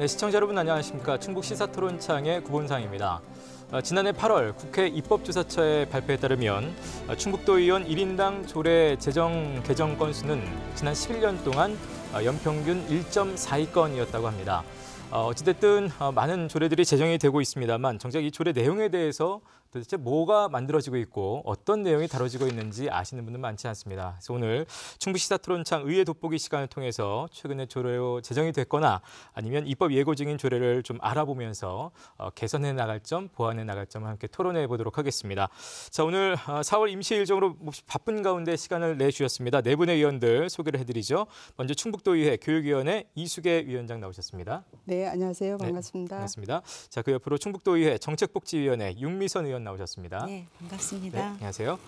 네, 시청자 여러분 안녕하십니까. 충북 시사토론창의 구본상입니다. 어, 지난해 8월 국회 입법조사처의 발표에 따르면 어, 충북도의원 1인당 조례 제정 개정 건수는 지난 11년 동안 어, 연평균 1.42건이었다고 합니다. 어찌됐든 많은 조례들이 제정이 되고 있습니다만 정작 이 조례 내용에 대해서 도대체 뭐가 만들어지고 있고 어떤 내용이 다뤄지고 있는지 아시는 분은 많지 않습니다. 그래서 오늘 충북시사 토론창 의회 돋보기 시간을 통해서 최근에 조례 제정이 됐거나 아니면 입법 예고 중인 조례를 좀 알아보면서 어, 개선해 나갈 점, 보완해 나갈 점 함께 토론해 보도록 하겠습니다. 자 오늘 4월 어, 임시 일정으로 몹시 바쁜 가운데 시간을 내주셨습니다. 네 분의 의원들 소개를 해드리죠. 먼저 충북도의회 교육위원회 이수계 위원장 나오셨습니다. 네, 안녕하세요. 반갑습니다. 네, 반갑습니다. 자 그 옆으로 충북도의회 정책복지위원회 윤미선 의원 의원 나오셨습니다. 네, 반갑습니다. 네, 안녕하세요.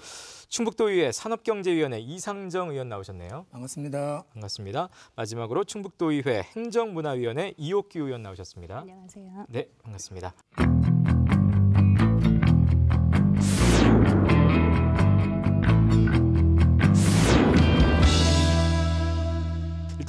충북도의회 산업경제위원회 이상정 의원 나오셨네요. 반갑습니다. 반갑습니다. 마지막으로 충북도의회 행정문화위원회 이옥규 의원 나오셨습니다. 안녕하세요. 네, 반갑습니다.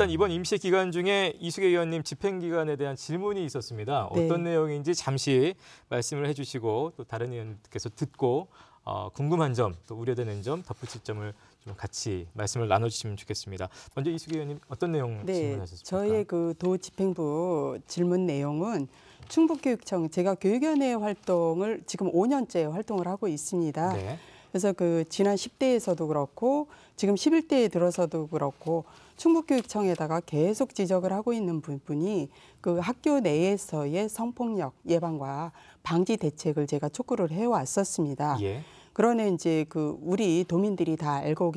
일단 이번 임시 기간 중에 이수계 의원님 집행 기간에 대한 질문이 있었습니다. 네. 어떤 내용인지 잠시 말씀을 해주시고 또 다른 의원께서 듣고 어, 궁금한 점, 또 우려되는 점, 덧붙일 점을 좀 같이 말씀을 나눠주시면 좋겠습니다. 먼저 이수기 의원님 어떤 내용 네, 질문하셨습니까? 저의 그도 집행부 질문 내용은 충북교육청 제가 교육위원회 활동을 지금 5년째 활동을 하고 있습니다. 네. 그래서 그 지난 10대에서도 그렇고 지금 11대에 들어서도 그렇고 충북교육청에다가 계속 지적을 하고 있는 부분이 그 학교 내에서의 성폭력 예방과 방지 대책을 제가 촉구를 해왔었습니다. 예. 그러나 이제 그 우리 도민들이 다 알고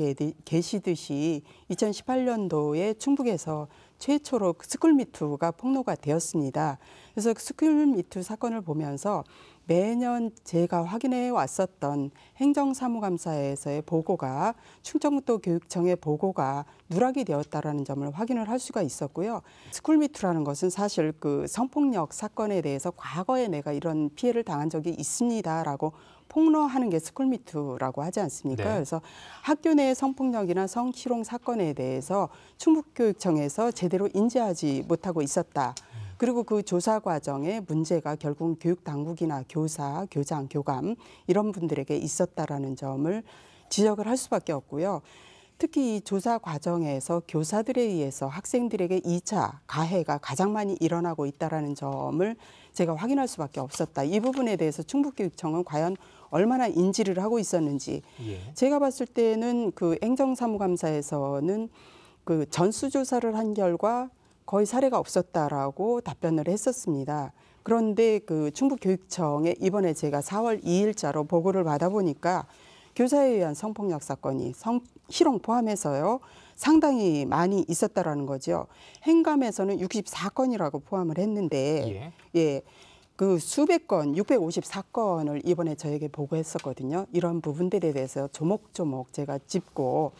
계시듯이 2018년도에 충북에서 최초로 스쿨미투가 폭로가 되었습니다. 그래서 스쿨미투 사건을 보면서 매년 제가 확인해 왔었던 행정사무감사에서의 보고가 충청북도 교육청의 보고가 누락이 되었다라는 점을 확인을 할 수가 있었고요. 스쿨미투라는 것은 사실 그 성폭력 사건에 대해서 과거에 내가 이런 피해를 당한 적이 있습니다라고 폭로하는 게 스쿨미투라고 하지 않습니까? 네. 그래서 학교 내 성폭력이나 성희롱 사건에 대해서 충북교육청에서 제대로 인지하지 못하고 있었다. 그리고 그 조사 과정에 문제가 결국 교육 당국이나 교사, 교장, 교감 이런 분들에게 있었다라는 점을 지적을 할 수밖에 없고요. 특히 이 조사 과정에서 교사들에 의해서 학생들에게 2차 가해가 가장 많이 일어나고 있다라는 점을 제가 확인할 수밖에 없었다. 이 부분에 대해서 충북교육청은 과연 얼마나 인지를 하고 있었는지 예. 제가 봤을 때는 그 행정사무감사에서는 그 전수조사를 한 결과 거의 사례가 없었다라고 답변을 했었습니다. 그런데 그 충북교육청에 이번에 제가 4월 2일자로 보고를 받아보니까 교사에 의한 성폭력 사건이 성, 희롱 포함해서요 상당히 많이 있었다라는 거죠. 행감에서는 64건이라고 포함을 했는데 예. 예. 그 수백 건, 654건을 이번에 저에게 보고했었거든요. 이런 부분들에 대해서 조목조목 제가 짚고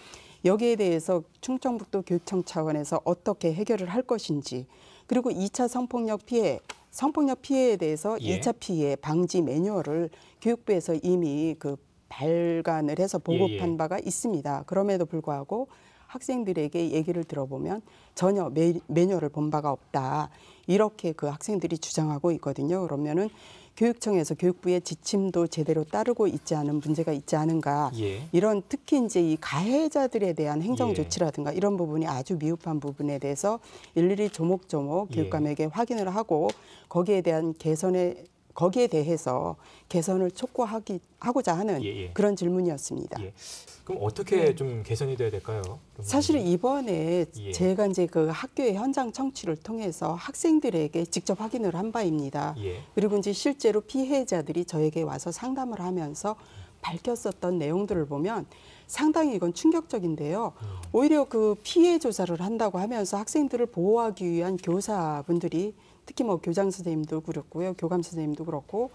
여기에 대해서 충청북도 교육청 차원에서 어떻게 해결을 할 것인지 그리고 2차 성폭력 피해 성폭력 피해에 대해서 예. 2차 피해 방지 매뉴얼을 교육부에서 이미 그 발간을 해서 예, 예. 보급한 예예. 바가 있습니다. 그럼에도 불구하고 학생들에게 얘기를 들어보면 전혀 매, 매뉴얼을 본 바가 없다. 이렇게 그 학생들이 주장하고 있거든요. 그러면은 교육청에서 교육부의 지침도 제대로 따르고 있지 않은 문제가 있지 않은가 예. 이런 특히 이제 이 가해자들에 대한 행정 예. 조치라든가 이런 부분이 아주 미흡한 부분에 대해서 일일이 조목조목 예. 교육감에게 예. 확인을 하고 거기에 대한 개선의 거기에 대해서 개선을 촉구하기 하고자 하는 예, 예. 그런 질문이었습니다. 예. 그럼 어떻게 네. 좀 개선이 돼야 될까요? 사실 이번에 예. 제가 이제 그 학교의 현장 청취를 통해서 학생들에게 직접 확인을 한 바입니다. 예. 그리고 이제 실제로 피해자들이 저에게 와서 상담을 하면서 밝혔었던 내용들을 보면 상당히 이건 충격적인데요. 음. 오히려 그 피해 조사를 한다고 하면서 학생들을 보호하기 위한 교사분들이 특히 뭐 교장 선생님도 그렇고요, 교감 선생님도 그렇고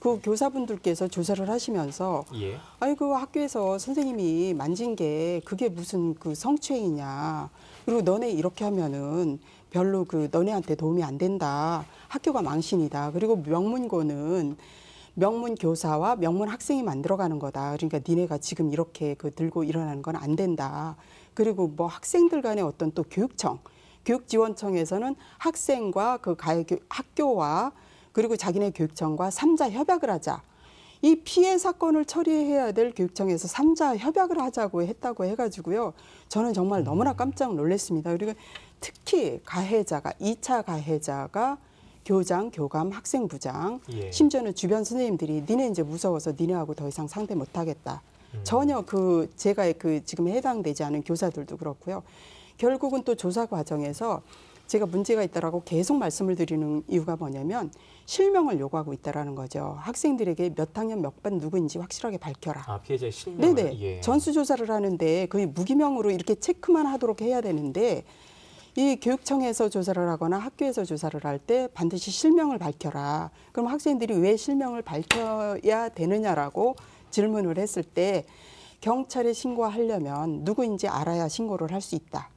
그 교사분들께서 조사를 하시면서 예. 아니 그 학교에서 선생님이 만진 게 그게 무슨 그 성추행이냐 그리고 너네 이렇게 하면은 별로 그 너네한테 도움이 안 된다 학교가 망신이다 그리고 명문고는 명문 교사와 명문 학생이 만들어가는 거다 그러니까 니네가 지금 이렇게 그 들고 일어나는 건 안 된다 그리고 뭐 학생들 간의 어떤 또 교육청 교육지원청에서는 학생과 그 가해교, 학교와 그리고 자기네 교육청과 삼자 협약을 하자. 이 피해 사건을 처리해야 될 교육청에서 삼자 협약을 하자고 했다고 해가지고요. 저는 정말 너무나 음. 깜짝 놀랐습니다. 그리고 특히 가해자가, 이차 가해자가 교장, 교감, 학생부장, 예. 심지어는 주변 선생님들이 니네 이제 무서워서 니네하고 더 이상 상대 못하겠다. 음. 전혀 그 제가 그 지금 해당되지 않은 교사들도 그렇고요. 결국은 또 조사 과정에서 제가 문제가 있다라고 계속 말씀을 드리는 이유가 뭐냐면 실명을 요구하고 있다라는 거죠. 학생들에게 몇 학년 몇 반 누구인지 확실하게 밝혀라. 아, 피해자 실명. 네네. 예. 전수 조사를 하는데 거의 무기명으로 이렇게 체크만 하도록 해야 되는데 이 교육청에서 조사를 하거나 학교에서 조사를 할 때 반드시 실명을 밝혀라. 그럼 학생들이 왜 실명을 밝혀야 되느냐라고 질문을 했을 때 경찰에 신고하려면 누구인지 알아야 신고를 할 수 있다.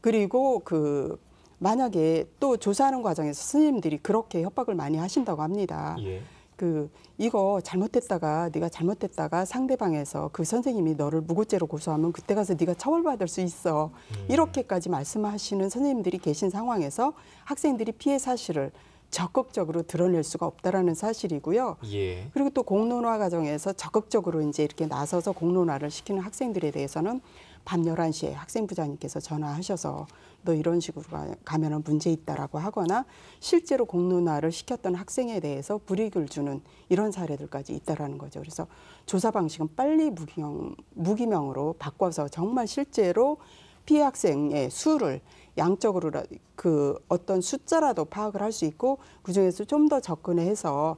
그리고 그 만약에 또 조사하는 과정에서 스님들이 그렇게 협박을 많이 하신다고 합니다. 예. 그 이거 잘못됐다가 네가 잘못됐다가 상대방에서 그 선생님이 너를 무고죄로 고소하면 그때 가서 네가 처벌받을 수 있어 음. 이렇게까지 말씀하시는 선생님들이 계신 상황에서 학생들이 피해 사실을 적극적으로 드러낼 수가 없다라는 사실이고요. 예. 그리고 또 공론화 과정에서 적극적으로 이제 이렇게 나서서 공론화를 시키는 학생들에 대해서는 밤 열한 시에 학생부장님께서 전화하셔서 너 이런 식으로 가면은 문제 있다라고 하거나 실제로 공론화를 시켰던 학생에 대해서 불이익을 주는 이런 사례들까지 있다라는 거죠. 그래서 조사 방식은 빨리 무기명, 무기명으로 바꿔서 정말 실제로 피해 학생의 수를 양적으로 그 어떤 숫자라도 파악을 할 수 있고 그중에서 좀 더 접근해서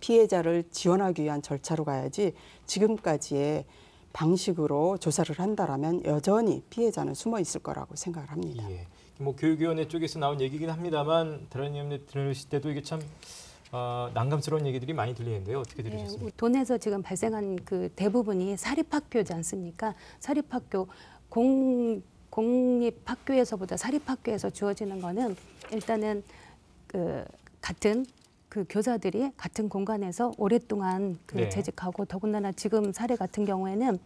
피해자를 지원하기 위한 절차로 가야지 지금까지의 방식으로 조사를 한다라면 여전히 피해자는 숨어 있을 거라고 생각을 합니다. 예. 뭐 교육위원회 쪽에서 나온 얘기긴 합니다만 다른 의원님 들으실 때도 이게 참 어, 난감스러운 얘기들이 많이 들리는데요. 어떻게 예, 들으셨습니까? 네, 돈에서 지금 발생한 그 대부분이 사립학교지 않습니까? 사립학교 공 공립학교에서보다 사립학교에서 주어지는 거는 일단은 그 같은 그 교사들이 같은 공간에서 오랫동안 그 네. 재직하고 더군다나 지금 사례 같은 경우에는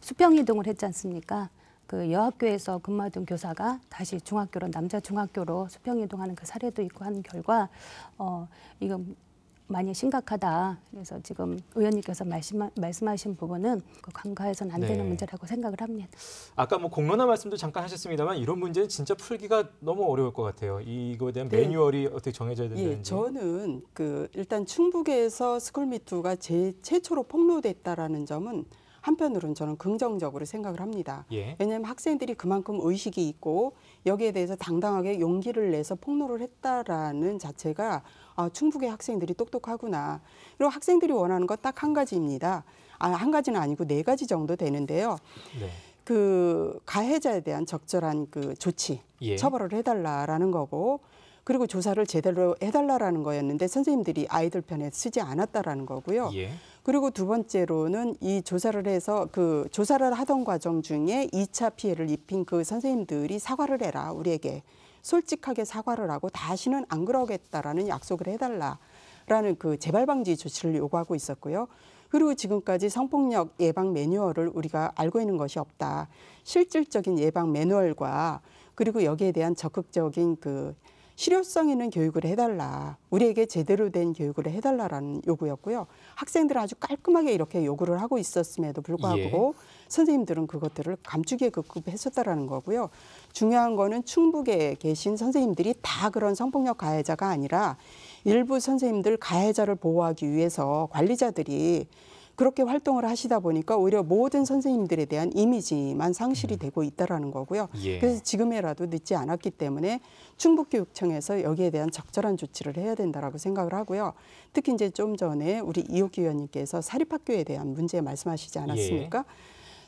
수평 이동을 했지 않습니까? 그 여학교에서 근무하던 교사가 다시 중학교로 남자 중학교로 수평 이동하는 그 사례도 있고 하는 결과 어 이거 많이 심각하다. 그래서 지금 의원님께서 말씀, 말씀하신 부분은 간과해서는 그 안 되는 네. 문제라고 생각을 합니다. 아까 뭐 공론화 말씀도 잠깐 하셨습니다만 이런 문제는 진짜 풀기가 너무 어려울 것 같아요. 이거에 대한 네. 매뉴얼이 어떻게 정해져야 된는지 예, 저는 그 일단 충북에서 스쿨미투가 제 최초로 폭로됐다라는 점은 한편으로는 저는 긍정적으로 생각을 합니다. 예. 왜냐하면 학생들이 그만큼 의식이 있고 여기에 대해서 당당하게 용기를 내서 폭로를 했다라는 자체가 아, 충북의 학생들이 똑똑하구나. 그리고 학생들이 원하는 건딱한 가지입니다. 아, 한 가지는 아니고 네 가지 정도 되는데요. 네. 그 가해자에 대한 적절한 그 조치, 예. 처벌을 해달라라는 거고 그리고 조사를 제대로 해달라라는 거였는데 선생님들이 아이들 편에 쓰지 않았다라는 거고요. 예. 그리고 두 번째로는 이 조사를 해서 그 조사를 하던 과정 중에 2차 피해를 입힌 그 선생님들이 사과를 해라 우리에게 솔직하게 사과를 하고 다시는 안 그러겠다라는 약속을 해달라라는 그 재발 방지 조치를 요구하고 있었고요. 그리고 지금까지 성폭력 예방 매뉴얼을 우리가 알고 있는 것이 없다. 실질적인 예방 매뉴얼과 그리고 여기에 대한 적극적인 그 실효성 있는 교육을 해달라. 우리에게 제대로 된 교육을 해달라라는 요구였고요. 학생들은 아주 깔끔하게 이렇게 요구를 하고 있었음에도 불구하고 예. 선생님들은 그것들을 감추기에 급급했었다라는 거고요. 중요한 거는 충북에 계신 선생님들이 다 그런 성폭력 가해자가 아니라 일부 선생님들 가해자를 보호하기 위해서 관리자들이 그렇게 활동을 하시다 보니까 오히려 모든 선생님들에 대한 이미지만 상실이 되고 있다라는 거고요. 예. 그래서 지금이라도 늦지 않았기 때문에 충북교육청에서 여기에 대한 적절한 조치를 해야 된다라고 생각을 하고요. 특히 이제 좀 전에 우리 이옥기 의원님께서 사립학교에 대한 문제 말씀하시지 예. 않았습니까? 예.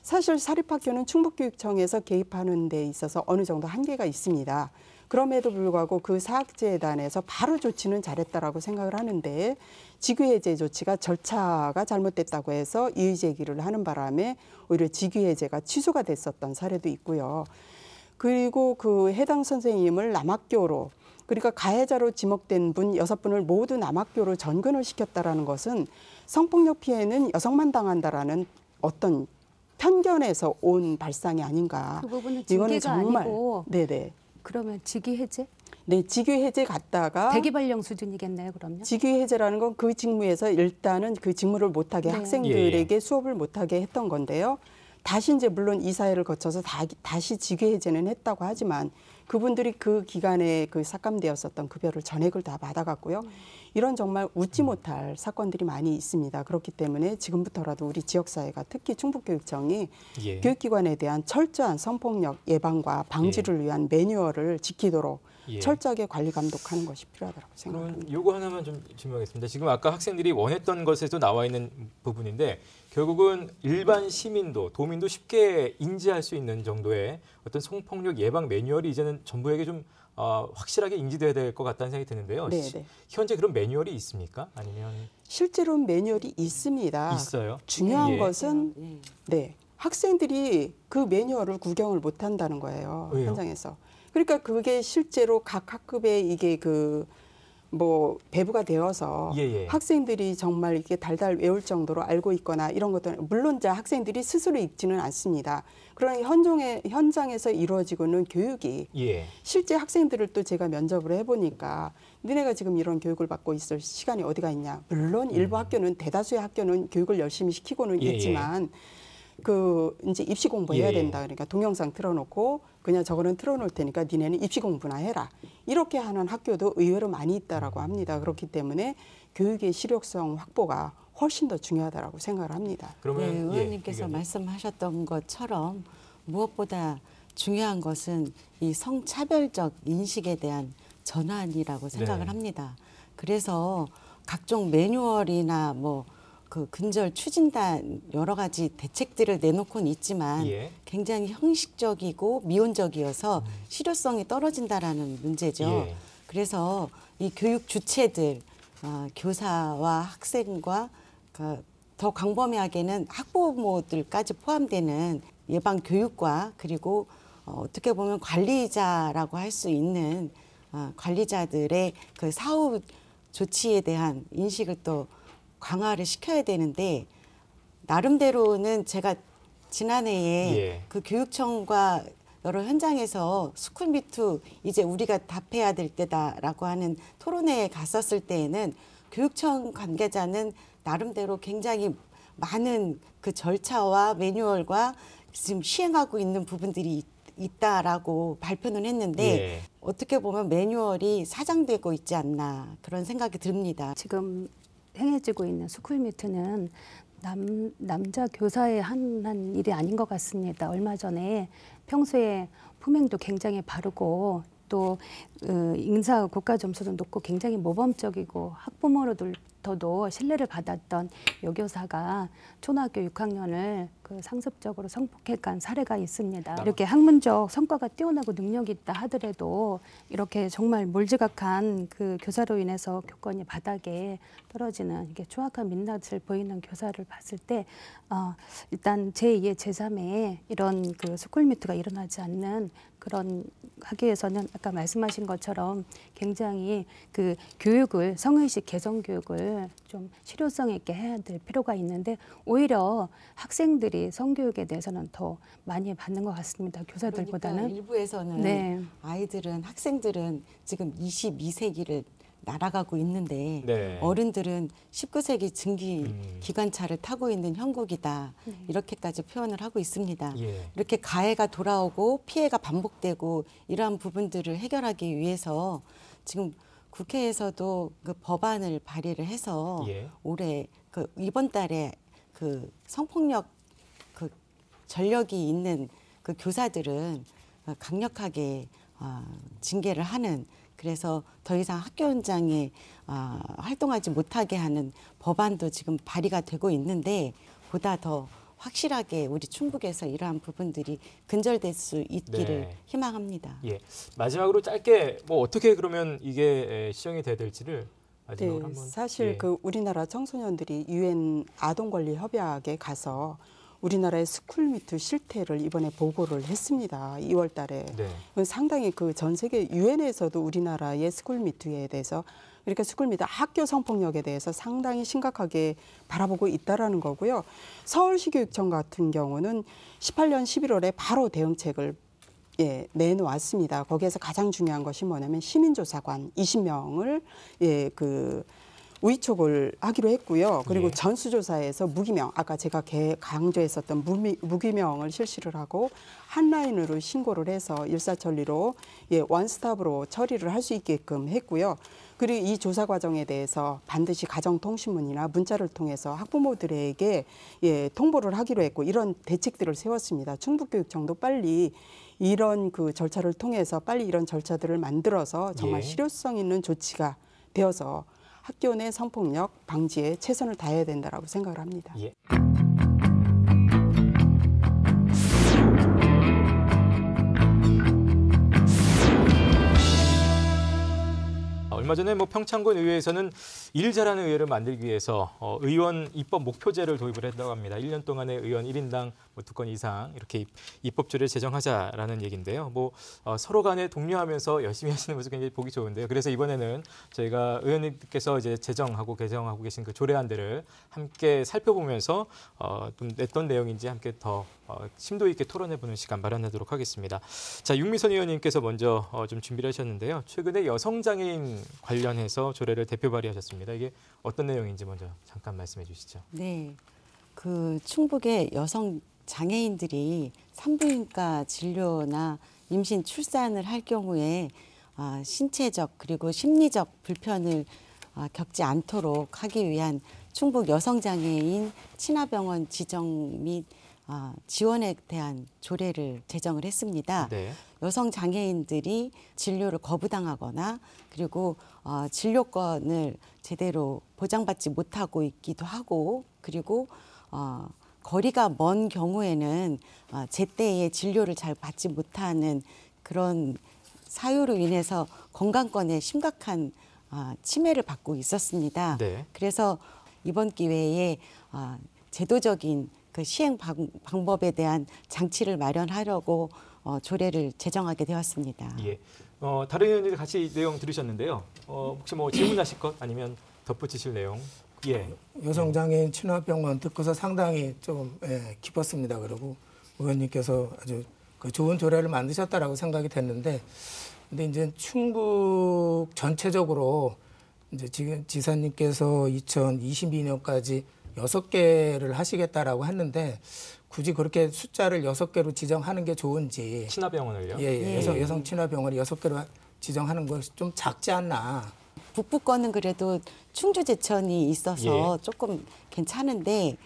사실 사립학교는 충북교육청에서 개입하는 데 있어서 어느 정도 한계가 있습니다. 그럼에도 불구하고 그 사학재단에서 바로 조치는 잘했다라고 생각을 하는데 직위해제 조치가 절차가 잘못됐다고 해서 이의 제기를 하는 바람에 오히려 직위해제가 취소가 됐었던 사례도 있고요. 그리고 그 해당 선생님을 남학교로 그러니까 가해자로 지목된 분 여섯 분을 모두 남학교로 전근을 시켰다라는 것은 성폭력 피해는 여성만 당한다라는 어떤 편견에서 온 발상이 아닌가. 그 부분은 이거는 정말 네네 그러면 직위 해제? 네, 직위 해제 갔다가 대기 발령 수준이겠네요, 그럼요. 직위 해제라는 건 그 직무에서 일단은 그 직무를 못하게 네. 학생들에게 예. 예. 수업을 못하게 했던 건데요. 다시 이제 물론 이사회를 거쳐서 다, 다시 직위 해제는 했다고 하지만 그분들이 그 기간에 그 삭감되었었던 급여를 전액을 다 받아갔고요. 이런 정말 웃지 못할 사건들이 많이 있습니다. 그렇기 때문에 지금부터라도 우리 지역사회가 특히 충북교육청이 예. 교육기관에 대한 철저한 성폭력 예방과 방지를 예. 위한 매뉴얼을 지키도록 예. 철저하게 관리 감독하는 것이 필요하다고 생각합니다. 요거 하나만 좀 질문하겠습니다. 지금 아까 학생들이 원했던 것에서 나와 있는 부분인데 결국은 일반 시민도 도민도 쉽게 인지할 수 있는 정도의 어떤 성폭력 예방 매뉴얼이 이제는 정부에게 좀 어, 확실하게 인지돼야 될 것 같다는 생각이 드는데요. 네네. 네. 현재 그런 매뉴얼이 있습니까? 아니면 실제로 매뉴얼이 있습니다. 있어요. 중요한 예. 것은 예. 네 학생들이 그 매뉴얼을 구경을 못 한다는 거예요 왜요? 현장에서. 그러니까 그게 실제로 각 학급의 이게 그뭐 배부가 되어서 예예. 예. 학생들이 정말 이렇게 달달 외울 정도로 알고 있거나 이런 것들 물론 자 학생들이 스스로 읽지는 않습니다. 그러나 현종의 현장에서 이루어지고는 있 교육이 예. 실제 학생들을 또 제가 면접을 해보니까 니네가 지금 이런 교육을 받고 있을 시간이 어디가 있냐. 물론 일부 음. 학교는 대다수의 학교는 교육을 열심히 시키고는 예, 예. 있지만 예. 그 이제 입시 공부해야 예, 예. 된다. 그러니까 동영상 틀어놓고 그냥 저거는 틀어놓을 테니까 니네는 입시 공부나 해라. 이렇게 하는 학교도 의외로 많이 있다라고 합니다. 그렇기 때문에 교육의 실효성 확보가 훨씬 더 중요하다라고 생각을 합니다. 그러면 네, 예, 의원님께서 예, 말씀하셨던 것처럼 무엇보다 중요한 것은 이 성차별적 인식에 대한 전환이라고 생각을 네. 합니다. 그래서 각종 매뉴얼이나 뭐그 근절 추진단 여러 가지 대책들을 내놓곤 있지만 예. 굉장히 형식적이고 미온적이어서 음. 실효성이 떨어진다라는 문제죠. 예. 그래서 이 교육 주체들 어, 교사와 학생과 그, 더 광범위하게는 학부모들까지 포함되는 예방 교육과 그리고 어, 어떻게 보면 관리자라고 할 수 있는 어, 관리자들의 그 사후 조치에 대한 인식을 또 강화를 시켜야 되는데 나름대로는 제가 지난해에 예. 그 교육청과 여러 현장에서 스쿨미투 이제 우리가 답해야 될 때다라고 하는 토론회에 갔었을 때에는 교육청 관계자는 나름대로 굉장히 많은 그 절차와 매뉴얼과 지금 시행하고 있는 부분들이 있다라고 발표는 했는데 예. 어떻게 보면 매뉴얼이 사장되고 있지 않나 그런 생각이 듭니다. 지금 행해지고 있는 스쿨미트는 남, 남자 교사의 한, 한 일이 아닌 것 같습니다. 얼마 전에 평소에 품행도 굉장히 바르고 또 어, 인사 국가 점수도 높고 굉장히 모범적이고 학부모로들 부터도 신뢰를 받았던 여교사가 초등학교 6학년을 그 상습적으로 성폭행 한 사례가 있습니다. 아. 이렇게 학문적 성과가 뛰어나고 능력이 있다 하더라도 이렇게 정말 몰지각한 그 교사로 인해서 교권이 바닥에 떨어지는 이게 추악한 민낯을 보이는 교사를 봤을 때 어, 일단 제2의 제3의 이런 그 스쿨미트가 일어나지 않는 그런 하기 위해서는 아까 말씀하신 것처럼 굉장히 그 교육을 성의식 개선 교육을 좀 실효성 있게 해야 될 필요가 있는데 오히려 학생들이 성교육에 대해서는 더 많이 받는 것 같습니다. 교사들보다는 그러니까 일부에서는 네. 아이들은 학생들은 지금 22세기를 날아가고 있는데 네. 어른들은 19세기 증기 음. 기관차를 타고 있는 형국이다 네. 이렇게까지 표현을 하고 있습니다. 예. 이렇게 가해가 돌아오고 피해가 반복되고 이러한 부분들을 해결하기 위해서 지금 국회에서도 그 법안을 발의를 해서 예. 올해 그 이번 달에 그 성폭력 그 전력이 있는 그 교사들은 강력하게 어, 징계를 하는 그래서 더 이상 학교 현장에 어, 활동하지 못하게 하는 법안도 지금 발의가 되고 있는데 보다 더 확실하게 우리 충북에서 이러한 부분들이 근절될 수 있기를 네. 희망합니다. 예. 마지막으로 짧게 뭐 어떻게 그러면 이게 시행이 돼야 될지를 네, 사실 예. 그 우리나라 청소년들이 유엔 아동 권리 협약에 가서 우리나라의 스쿨미투 실태를 이번에 보고를 했습니다. 2월 달에. 네. 상당히 그 전 세계 유엔에서도 우리나라의 스쿨미투에 대해서 이렇게 스쿨미투 학교 성폭력에 대해서 상당히 심각하게 바라보고 있다라는 거고요. 서울시 교육청 같은 경우는 18년 11월에 바로 대응책을 예, 내놓았습니다. 거기에서 가장 중요한 것이 뭐냐면 시민조사관 20명을 예, 그 우위촉을 하기로 했고요. 그리고 예. 전수조사에서 무기명, 아까 제가 강조했었던 무미, 무기명을 실시를 하고 한라인으로 신고를 해서 일사천리로 예, 원스톱으로 처리를 할 수 있게끔 했고요. 그리고 이 조사 과정에 대해서 반드시 가정통신문이나 문자를 통해서 학부모들에게 예, 통보를 하기로 했고 이런 대책들을 세웠습니다. 충북교육청도 빨리 이런 그 절차를 통해서 빨리 이런 절차들을 만들어서 정말 예. 실효성 있는 조치가 되어서 학교 내 성폭력 방지에 최선을 다해야 된다라고 생각을 합니다. 예. 아, 얼마 전에 뭐 평창군 의회에서는 일 잘하는 의회를 만들기 위해서 어, 의원 입법 목표제를 도입을 했다고 합니다. 1년 동안의 의원 1인당 뭐두건 이상 이렇게 입법제를 제정하자라는 얘기인데요. 뭐 어, 서로 간에 독려하면서 열심히 하시는 모습 굉장히 보기 좋은데요. 그래서 이번에는 저희가 의원님께서 이제 제정하고 개정하고 계신 그 조례안들을 함께 살펴보면서 어, 좀 냈던 내용인지 함께 더 어, 심도 있게 토론해보는 시간 마련하도록 하겠습니다. 자 육미선 의원님께서 먼저 어, 좀 준비를 하셨는데요. 최근에 여성 장애인 관련해서 조례를 대표 발의하셨습니다. 이게 어떤 내용인지 먼저 잠깐 말씀해 주시죠. 네. 그 충북의 여성 장애인들이 산부인과 진료나 임신 출산을 할 경우에 아, 신체적 그리고 심리적 불편을 아, 겪지 않도록 하기 위한 충북 여성장애인 친화병원 지정 및 아, 지원에 대한 조례를 제정을 했습니다. 네. 여성 장애인들이 진료를 거부당하거나 그리고 진료권을 제대로 보장받지 못하고 있기도 하고 그리고 거리가 먼 경우에는 어, 제때에 진료를 잘 받지 못하는 그런 사유로 인해서 건강권에 심각한 침해를 어, 받고 있었습니다. 네. 그래서 이번 기회에 어, 제도적인 그 시행 방법에 방 대한 장치를 마련하려고 어, 조례를 제정하게 되었습니다. 예. 어, 다른 의원님들 같이 내용 들으셨는데요. 어, 혹시 뭐 질문하실 것 아니면 덧붙이실 내용 예. 여성장애인 친화병원 듣고서 상당히 좀 예, 기뻤습니다. 그리고 의원님께서 아주 그 좋은 조례를 만드셨다라고 생각이 됐는데, 근데 이제 충북 전체적으로 이제 지금 지사님께서 2022년까지 여섯 개를 하시겠다라고 했는데 굳이 그렇게 숫자를 여섯 개로 지정하는 게 좋은지 친화병원을요? 예, 예. 예. 여성, 친화병원을 여섯 개로 지정하는 것이좀 작지 않나 북부 권은 그래도 충주 제천이 있어서 예. 조금 괜찮은데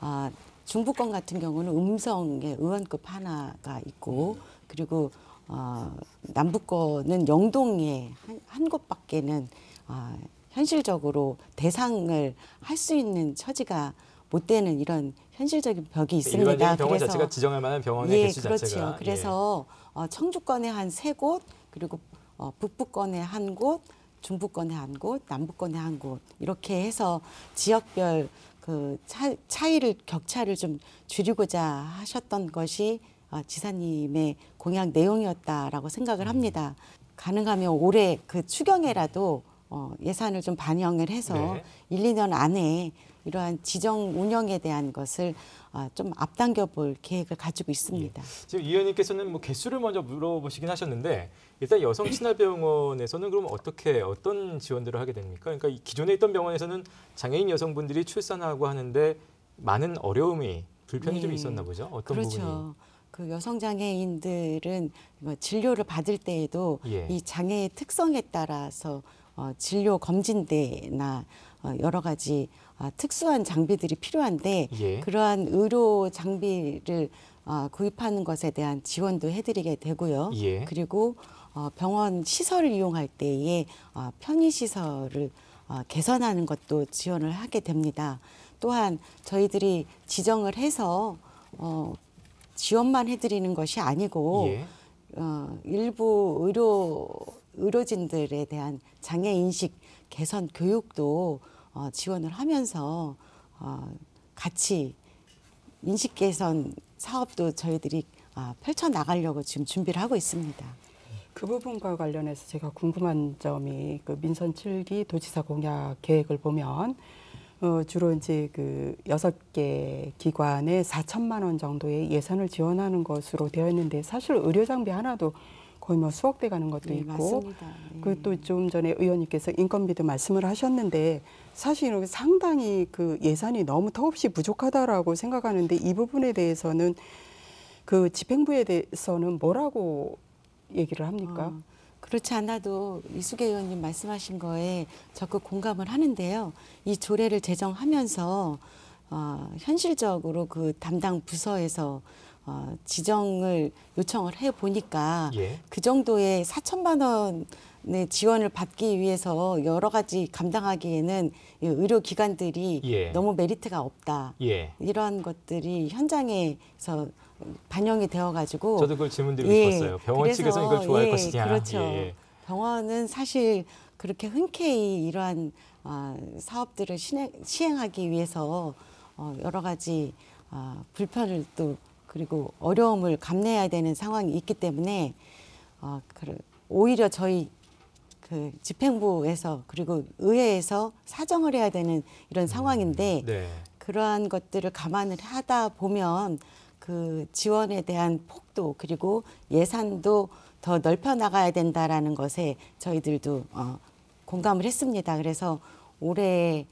아, 중부 권 같은 경우는 음성의 의원급 하나가 있고 그리고 어, 아, 남부 권은 영동에 한, 한 곳밖에는 어, 현실적으로 대상을 할 수 있는 처지가 못 되는 이런 현실적인 벽이 네, 있습니다. 병원 그래서, 자체가 지정할 만한 병원의 예, 개수 그렇죠. 자체가. 예. 그래서 예. 어, 청주권에한 세 곳, 그리고 어, 북부권에한 곳, 중부권의 한 곳, 남부권의 한 곳 이렇게 해서 지역별 그 차, 차이를 격차를 좀 줄이고자 하셨던 것이 어, 지사님의 공약 내용이었다라고 생각을 음. 합니다. 가능하면 올해 그 추경에라도 어, 예산을 좀 반영을 해서 네. 1, 2년 안에 이러한 지정 운영에 대한 것을 아, 좀 앞당겨 볼 계획을 가지고 예. 있습니다. 예. 지금 이원님께서는뭐 개수를 먼저 물어보시긴 하셨는데 일단 여성 친화병원에서는 그럼 어떻게 어떤 지원들을 하게 됩니까? 그러니까 기존에 있던 병원에서는 장애인 여성분들이 출산하고 하는데 많은 어려움이 불편이 예. 좀 네. 있었나 보죠. 어떤 그렇죠. 부분이? 그 여성 장애인들은 뭐 진료를 받을 때에도 예. 이 장애의 특성에 따라서 어, 진료 검진대나 어, 여러 가지 아, 특수한 장비들이 필요한데 예. 그러한 의료 장비를 어, 구입하는 것에 대한 지원도 해드리게 되고요. 예. 그리고 어, 병원 시설을 이용할 때에 편의 시설을 개선하는 것도 지원을 하게 됩니다. 또한 저희들이 지정을 해서 지원만 해드리는 것이 아니고 예. 일부 의료 의료진들에 대한 장애 인식 개선 교육도 어, 지원을 하면서 어, 같이 인식 개선 사업도 저희들이 아, 펼쳐 나가려고 지금 준비를 하고 있습니다. 그 부분과 관련해서 제가 궁금한 점이 그 민선 7기 도지사 공약 계획을 보면 어, 주로 이제 그 여섯 개 기관에 4천만 원 정도의 예산을 지원하는 것으로 되어 있는데 사실 의료 장비 하나도 거의 뭐 수억 대 가는 것도 네, 있고 네, 그것좀 전에 의원님께서 인건비도 말씀을 하셨는데 사실 이렇게 상당히 그 예산이 너무 턱없이 부족하다라고 생각하는데 이 부분에 대해서는 그 집행부에 대해서는 뭐라고 얘기를 합니까? 어, 그렇지 않아도 이수계 의원님 말씀하신 거에 적극 공감을 하는데요. 이 조례를 제정하면서 어, 현실적으로 그 담당 부서에서 어, 지정을 요청을 해 보니까 예. 그 정도의 4천만 원의 지원을 받기 위해서 여러 가지 감당하기에는 의료 기관들이 예. 너무 메리트가 없다. 예. 이러한 것들이 현장에서 반영이 되어 가지고 저도 그걸 질문드리고 예. 싶었어요. 병원 측에서 이걸 좋아할 예, 것이냐. 그렇죠. 예, 예. 병원은 사실 그렇게 흔쾌히 이러한 어, 사업들을 시행, 시행하기 위해서 어, 여러 가지 어, 불편을 또 그리고 어려움을 감내해야 되는 상황이 있기 때문에 어, 오히려 저희 그 집행부에서 그리고 의회에서 사정을 해야 되는 이런 상황인데 음, 네. 그러한 것들을 감안을 하다 보면 그 지원에 대한 폭도 그리고 예산도 더 넓혀 나가야 된다라는 것에 저희들도 어, 공감을 했습니다. 그래서 올해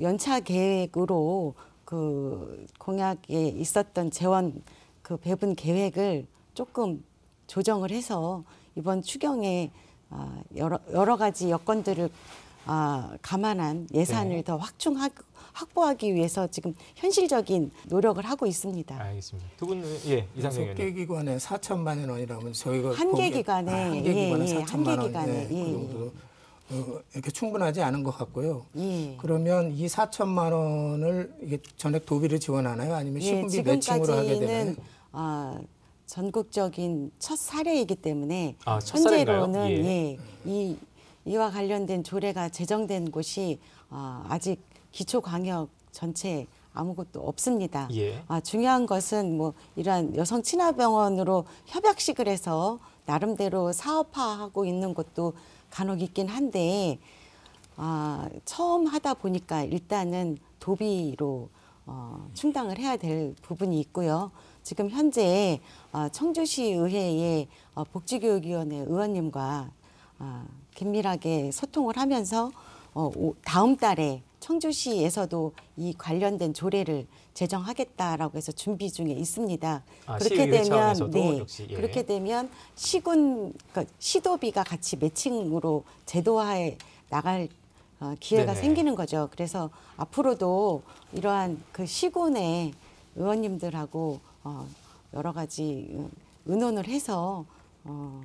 연차 계획으로 그 공약에 있었던 재원 그 배분 계획을 조금 조정을 해서 이번 추경에 아, 여러, 여러 가지 여건들을 아, 감안한 예산을 네. 더 확충 확보하기 위해서 지금 현실적인 노력을 하고 있습니다. 알겠습니다. 두 분은 예, 이상경 의개 기관에 4천만 원이라면 저희가 한개 기관에 아, 한개 기관에 예, 4천만 예, 예, 원 예, 그 예, 정도 어, 이렇게 충분하지 않은 것 같고요. 예. 그러면 이 4천만 원을 이게 전액 도비를 지원하나요? 아니면 시군비 예, 매칭으로 하게 되나요? 아, 전국적인 첫 사례이기 때문에 아, 현재로는 예. 예. 이 이와 관련된 조례가 제정된 곳이 어, 아직 기초 광역 전체 아무것도 없습니다. 예. 아, 중요한 것은 뭐 이러한 여성 친화병원으로 협약식을 해서 나름대로 사업화하고 있는 것도 간혹 있긴 한데 아, 처음 하다 보니까 일단은 도비로 어, 충당을 해야 될 부분이 있고요. 지금 현재 어, 청주시 의회의 어, 복지교육위원회 의원님과 어, 긴밀하게 소통을 하면서 어, 다음 달에 청주시에서도 이 관련된 조례를 제정하겠다라고 해서 준비 중에 있습니다. 아, 그렇게 되면 네, 역시, 예. 그렇게 되면 시군 그러니까 시도비가 같이 매칭으로 제도화에 나갈 어, 기회가 네네. 생기는 거죠. 그래서 앞으로도 이러한 그 시군의 의원님들하고 어, 여러 가지 의논을 해서 어,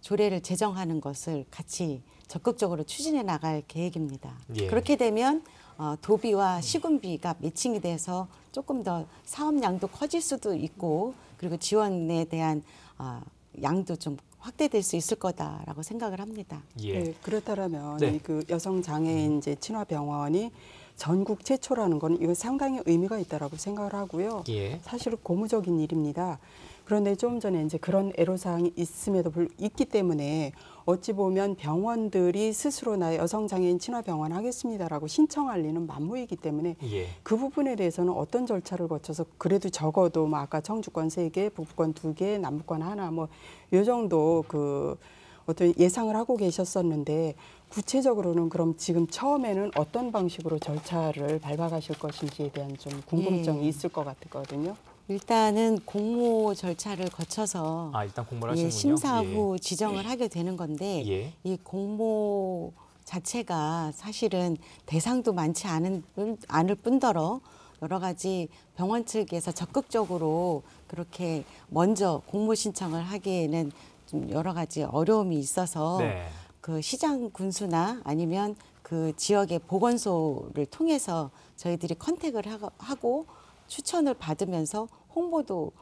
조례를 제정하는 것을 같이 적극적으로 추진해 나갈 계획입니다. 예. 그렇게 되면 어, 도비와 시군비가 매칭이 돼서 조금 더 사업량도 커질 수도 있고 그리고 지원에 대한 어, 양도 좀 확대될 수 있을 거다라고 생각을 합니다. 예. 네, 그렇다면 네. 그 여성 장애인 이제 친화 병원이 전국 최초라는 건 이거 상당히 의미가 있다라고 생각을 하고요. 예. 사실 고무적인 일입니다. 그런데 조금 전에 이제 그런 애로사항이 있음에도 불, 있기 때문에 어찌 보면 병원들이 스스로 나 여성 장애인 친화 병원 하겠습니다라고 신청할 리는 만무이기 때문에 예. 그 부분에 대해서는 어떤 절차를 거쳐서 그래도 적어도 뭐 아까 청주권 세개 북부권 두개 남부권 하나 뭐 요 정도 그 어떤 예상을 하고 계셨었는데 구체적으로는 그럼 지금 처음에는 어떤 방식으로 절차를 밟아가실 것인지에 대한 좀 궁금증이 예. 있을 것 같거든요. 일단은 공모 절차를 거쳐서 아, 일단 공모를 예, 심사 후 예. 지정을 예. 하게 되는 건데 예. 이 공모 자체가 사실은 대상도 많지 않은 않을 뿐더러 여러 가지 병원 측에서 적극적으로 그렇게 먼저 공모 신청을 하기에는 좀 여러 가지 어려움이 있어서 네. 그 시장 군수나 아니면 그 지역의 보건소를 통해서 저희들이 컨택을 하고 추천을 받으면서 홍보도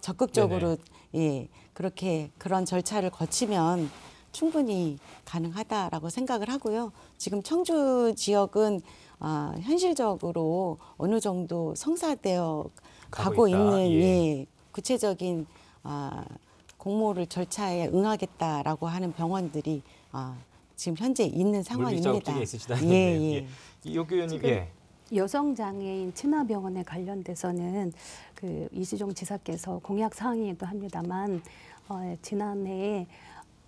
적극적으로 예, 그렇게 그런 절차를 거치면 충분히 가능하다라고 생각을 하고요. 지금 청주 지역은 아, 현실적으로 어느 정도 성사되어 가고, 가고 있는 예. 예. 구체적인 아, 공모를 절차에 응하겠다라고 하는 병원들이 아, 지금 현재 있는 상황입니다. 물리적 있으시다는 예, 예. 이옥규 의님 예. 여성 장애인 친화 병원에 관련돼서는 그 이시종 지사께서 공약 사항이기도 합니다만 어, 지난해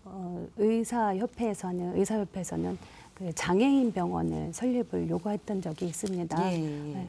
어, 의사협회에서는 의사협회에서는 그 장애인 병원을 설립을 요구했던 적이 있습니다. 예. 예, 예. 네.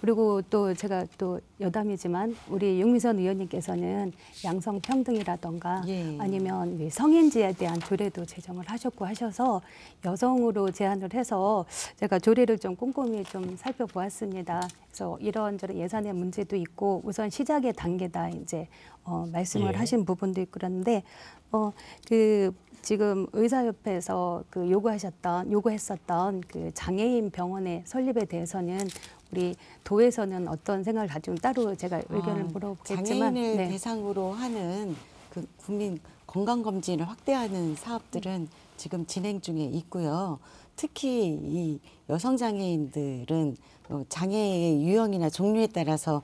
그리고 또 제가 또 여담이지만 우리 육미선 의원님께서는 양성 평등이라던가 예. 예. 아니면 성인지에 대한 조례도 제정을 하셨고 하셔서 여성으로 제안을 해서 제가 조례를 좀 꼼꼼히 좀 살펴보았습니다. 그래서 이런저런 예산의 문제도 있고 우선 시작의 단계다 이제 어, 말씀을 예. 하신 부분도 있고 그런데 어, 그 지금 의사협회에서 그 요구하셨던 요구했었던 그 장애인 병원의 설립에 대해서는 우리 도에서는 어떤 생각을 가지고 따로 제가 아, 의견을 아, 물어보겠지만 장애인을 네. 대상으로 하는 그 국민 건강 검진을 확대하는 사업들은 지금 진행 중에 있고요. 특히 이 여성 장애인들은 뭐 장애의 유형이나 종류에 따라서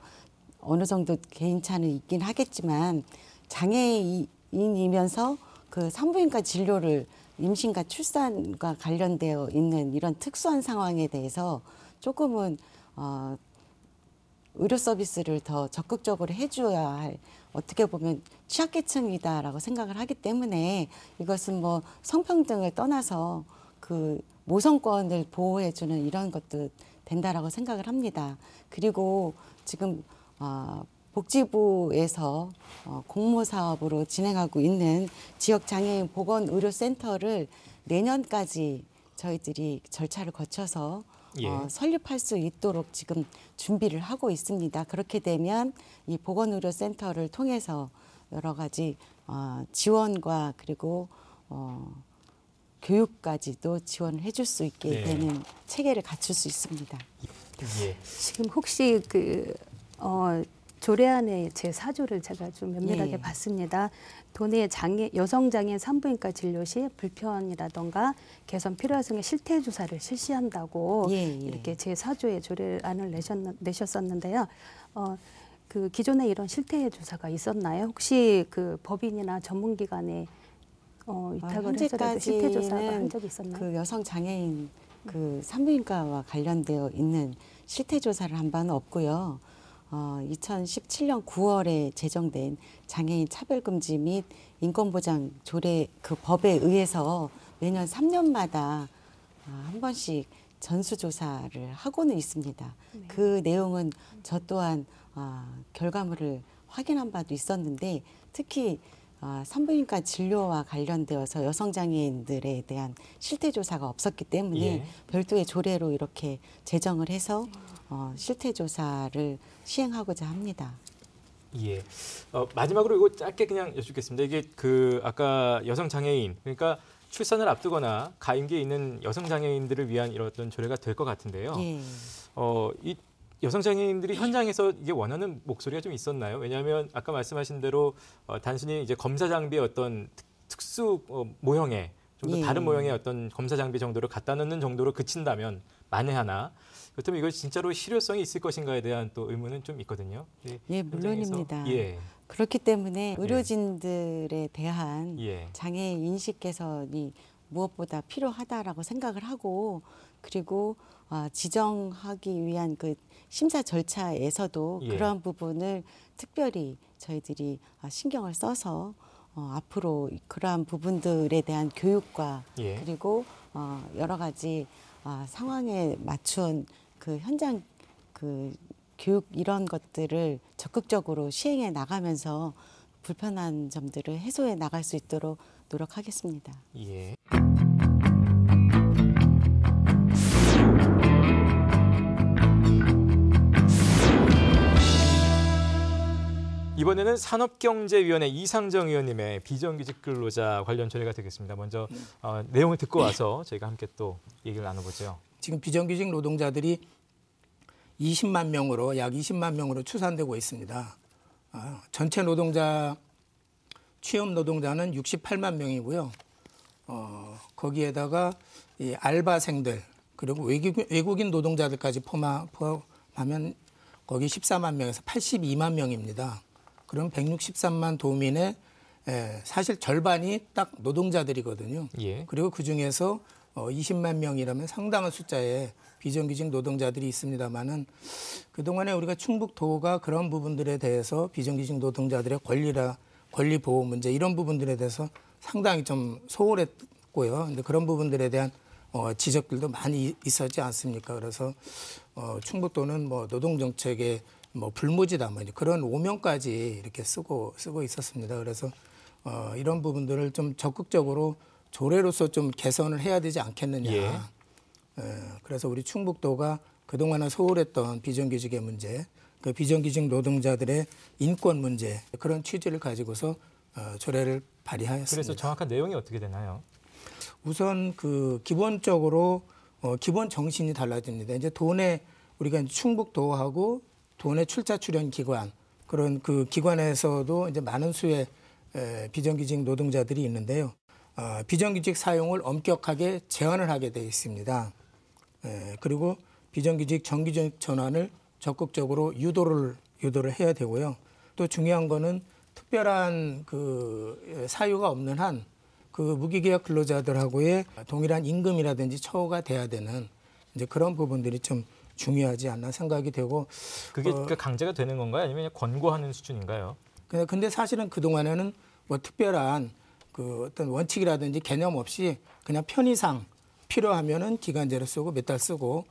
어느 정도 개인차는 있긴 하겠지만 장애인이면서 그 산부인과 진료를 임신과 출산과 관련되어 있는 이런 특수한 상황에 대해서 조금은 어, 의료 서비스를 더 적극적으로 해줘야 할 어떻게 보면 취약계층이다라고 생각을 하기 때문에 이것은 뭐 성평등을 떠나서 그 모성권을 보호해주는 이런 것도 된다라고 생각을 합니다. 그리고 지금 어, 복지부에서 어, 공모 사업으로 진행하고 있는 지역 장애인 보건 의료 센터를 내년까지 저희들이 절차를 거쳐서 예. 어, 설립할 수 있도록 지금 준비를 하고 있습니다. 그렇게 되면 이 보건 의료 센터를 통해서 여러 가지 어, 지원과 그리고 어, 교육까지도 지원을 해줄 수 있게 네. 되는 체계를 갖출 수 있습니다. 예. 지금 혹시 그 어, 조례안의 제사조를 제가 좀 면밀하게 예. 봤습니다. 돈의 장애, 여성 장애 산부인과 진료 시 불편이라던가 개선 필요성의 실태 조사를 실시한다고 예. 예. 이렇게 제사조의 조례안을 내셨, 내셨었는데요. 어, 그 기존에 이런 실태 조사가 있었나요? 혹시 그 법인이나 전문기관에 어, 아, 위탁을 아, 해서 실태 조사가 한 적이 있었나요? 그 여성 장애인 그 산부인과와 관련되어 있는 실태 조사를 한 바는 없고요. 어, 2017년 9월에 제정된 장애인 차별금지 및 인권보장 조례 그 법에 의해서 매년 3년마다 어, 한 번씩 전수조사를 하고는 있습니다. 네. 그 내용은 저 또한 어, 결과물을 확인한 바도 있었는데 특히 아, 산부인과 진료와 관련되어서 여성 장애인들에 대한 실태 조사가 없었기 때문에 예. 별도의 조례로 이렇게 제정을 해서 어, 실태 조사를 시행하고자 합니다. 예. 어, 마지막으로 이거 짧게 그냥 여쭙겠습니다. 이게 그 아까 여성 장애인 그러니까 출산을 앞두거나 가임기에 있는 여성 장애인들을 위한 이런 조례가 될 것 같은데요. 예. 어, 이 여성장애인들이 현장에서 이게 원하는 목소리가 좀 있었나요? 왜냐하면 아까 말씀하신 대로 어, 단순히 이제 검사 장비의 어떤 특수 어, 모형에 좀더 예. 다른 모형의 어떤 검사 장비 정도를 갖다 놓는 정도로 그친다면 만에 하나 그렇다면 이걸 진짜로 실효성이 있을 것인가에 대한 또 의문은 좀 있거든요. 네, 예, 물론입니다. 예. 그렇기 때문에 예. 의료진들에 예. 대한 장애 인식 개선이 무엇보다 필요하다라고 생각을 하고 그리고 어, 지정하기 위한 그 심사 절차에서도 예. 그러한 부분을 특별히 저희들이 어, 신경을 써서 어, 앞으로 그러한 부분들에 대한 교육과 예. 그리고 어, 여러 가지 어, 상황에 맞춘 그 현장 그 교육 이런 것들을 적극적으로 시행해 나가면서 불편한 점들을 해소해 나갈 수 있도록 노력하겠습니다. 예. 이번에는 산업경제위원회 이상정 의원님의 비정규직 근로자 관련 조례가 되겠습니다. 먼저 어, 내용을 듣고 와서 저희가 함께 또 얘기를 나눠보죠. 지금 비정규직 노동자들이 20만 명으로 약 20만 명으로 추산되고 있습니다. 아, 전체 노동자 취업 노동자는 68만 명이고요. 어, 거기에다가 이 알바생들 그리고 외국, 외국인 노동자들까지 포함하면 거기 14만 명에서 82만 명입니다. 그럼 163만 도민의 에, 사실 절반이 딱 노동자들이거든요. 예. 그리고 그 중에서 어, 20만 명이라면 상당한 숫자의 비정규직 노동자들이 있습니다만은 그동안에 우리가 충북도가 그런 부분들에 대해서 비정규직 노동자들의 권리라 권리 보호 문제 이런 부분들에 대해서 상당히 좀 소홀했고요. 근데 그런 부분들에 대한 어, 지적들도 많이 있었지 않습니까? 그래서 어, 충북도는 뭐 노동 정책에 뭐 불모지다 뭐 그런 오명까지 이렇게 쓰고 쓰고 있었습니다. 그래서 어, 이런 부분들을 좀 적극적으로 조례로서 좀 개선을 해야 되지 않겠느냐. 예. 에, 예, 그래서 우리 충북도가 그동안은 소홀했던 비정규직의 문제, 그 비정규직 노동자들의 인권 문제 그런 취지를 가지고서 어, 조례를 발의하였습니다. 그래서 정확한 내용이 어떻게 되나요? 우선 그 기본적으로 어, 기본 정신이 달라집니다. 이제 돈에 우리가 충북도하고 돈의 출자 출연 기관 그런 그 기관에서도 이제 많은 수의 비정규직 노동자들이 있는데요. 어, 비정규직 사용을 엄격하게 제한을 하게 되어 있습니다. 에, 그리고 비정규직 정규직 전환을 적극적으로 유도를 유도를 해야 되고요. 또 중요한 거는 특별한 그 사유가 없는 한 그 무기계약 근로자들하고의 동일한 임금이라든지 처우가 돼야 되는 이제 그런 부분들이 좀 중요하지 않나 생각이 되고 그게 어, 그러니까 강제가 되는 건가요? 아니면 권고하는 수준인가요? 근데 사실은 그동안에는 뭐 특별한 그 어떤 원칙이라든지 개념 없이 그냥 편의상 필요하면은 기간제로 쓰고 몇 달 쓰고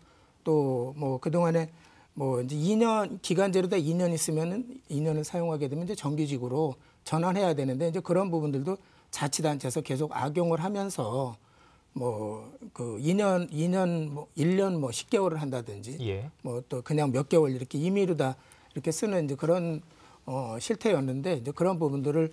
또 뭐 그동안에 뭐 이제 2년 기간제로다 2년 있으면은 2년을 사용하게 되면 이제 정규직으로 전환해야 되는데 이제 그런 부분들도 자치단체에서 계속 악용을 하면서 뭐그 2년 2년 뭐 1년 그 뭐 10개월을 뭐 한다든지 예. 뭐또 그냥 몇 개월 이렇게 임의로 다 이렇게 쓰는 이제 그런 어, 실태였는데 이제 그런 부분들을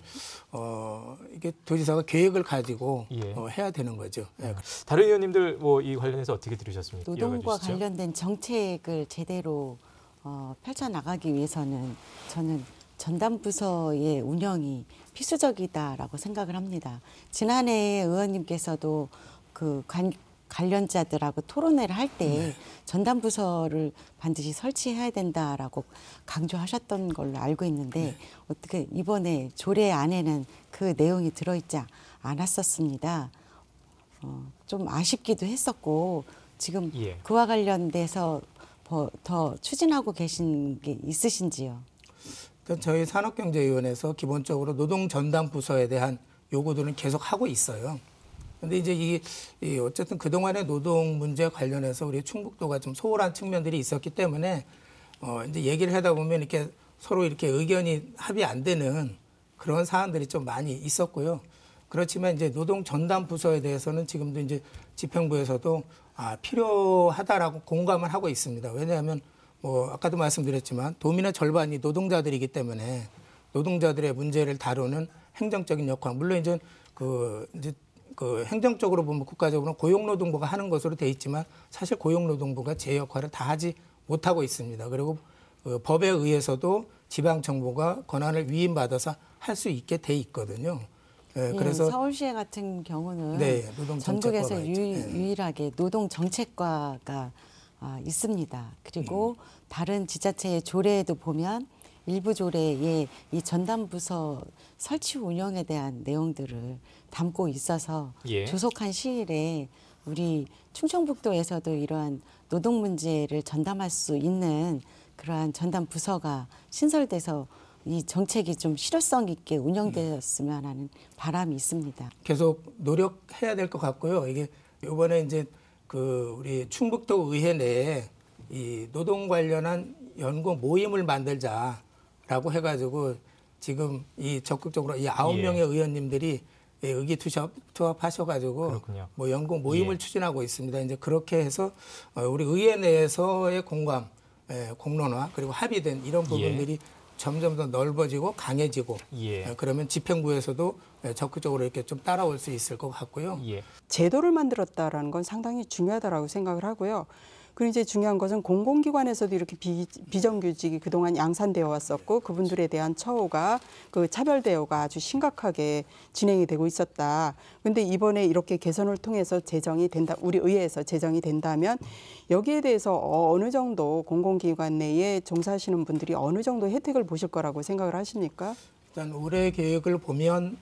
어, 이게 도지사가 계획을 가지고 예. 어, 해야 되는 거죠. 예. 아, 다른 의원님들 뭐 이 관련해서 어떻게 들으셨습니까? 노동과 관련된 정책을 제대로 어, 펼쳐 나가기 위해서는 저는 전담 부서의 운영이 필수적이다라고 생각을 합니다. 지난해 의원님께서도 그 관, 관련자들하고 토론회를 할때 네. 전담 부서를 반드시 설치해야 된다라고 강조하셨던 걸로 알고 있는데 네. 어떻게 이번에 조례 안에는 그 내용이 들어있지 않았었습니다. 어, 좀 아쉽기도 했었고 지금 예. 그와 관련돼서 뭐 더 추진하고 계신 게 있으신지요? 그러니까 저희 산업경제위원회에서 기본적으로 노동 전담 부서에 대한 요구들은 계속 하고 있어요. 근데 이제 이, 이 어쨌든 그동안의 노동 문제 관련해서 우리 충북도가 좀 소홀한 측면들이 있었기 때문에 어 이제 얘기를 하다 보면 이렇게 서로 이렇게 의견이 합의 안 되는 그런 사안들이 좀 많이 있었고요. 그렇지만 이제 노동 전담 부서에 대해서는 지금도 이제 집행부에서도 아 필요하다라고 공감을 하고 있습니다. 왜냐하면 뭐 아까도 말씀드렸지만 도민의 절반이 노동자들이기 때문에 노동자들의 문제를 다루는 행정적인 역할 물론 이제 그 이제 그 행정적으로 보면 국가적으로 고용노동부가 하는 것으로 돼 있지만 사실 고용노동부가 제 역할을 다 하지 못하고 있습니다. 그리고 그 법에 의해서도 지방정부가 권한을 위임받아서 할 수 있게 돼 있거든요. 네, 그래서 예, 서울시의 같은 경우는 네, 전국에서 유, 예. 일하게 노동 정책과가 아, 있습니다. 그리고 음. 다른 지자체의 조례에도 보면 일부 조례에 이 전담 부서 설치 운영에 대한 내용들을 담고 있어서 예. 조속한 시일에 우리 충청북도에서도 이러한 노동 문제를 전담할 수 있는 그러한 전담 부서가 신설돼서 이 정책이 좀 실효성 있게 운영되었으면 음. 하는 바람이 있습니다. 계속 노력해야 될 것 같고요. 이게 이번에 이제 그 우리 충북도 의회 내에 이 노동 관련한 연구 모임을 만들자라고 해가지고 지금 이 적극적으로 이 아홉 예. 명의 예. 의원님들이 예, 의기투합하셔가지고 잡투 그렇군요. 뭐 연구 모임을 예. 추진하고 있습니다. 이제 그렇게 해서 어, 우리 의회 내에서의 공감, 예, 공론화 그리고 합의된 이런 예. 부분들이 예. 점점 더 넓어지고 강해지고 예. 예 그러면 집행부에서도 예, 적극적으로 이렇게 좀 따라올 수 있을 것 같고요. 제도를 만들었다라는 건 상당히 중요하다라고 생각을 하고요. 그리고 이제 중요한 것은 공공기관에서도 이렇게 비, 비정규직이 그동안 양산되어 왔었고 그분들에 대한 처우가 그 차별 대우가 아주 심각하게 진행이 되고 있었다. 근데 이번에 이렇게 개선을 통해서 재정이 된다. 우리 의회에서 재정이 된다면 여기에 대해서 어, 어느 정도 공공기관 내에 종사하시는 분들이 어느 정도 혜택을 보실 거라고 생각을 하십니까? 일단 올해 계획을 보면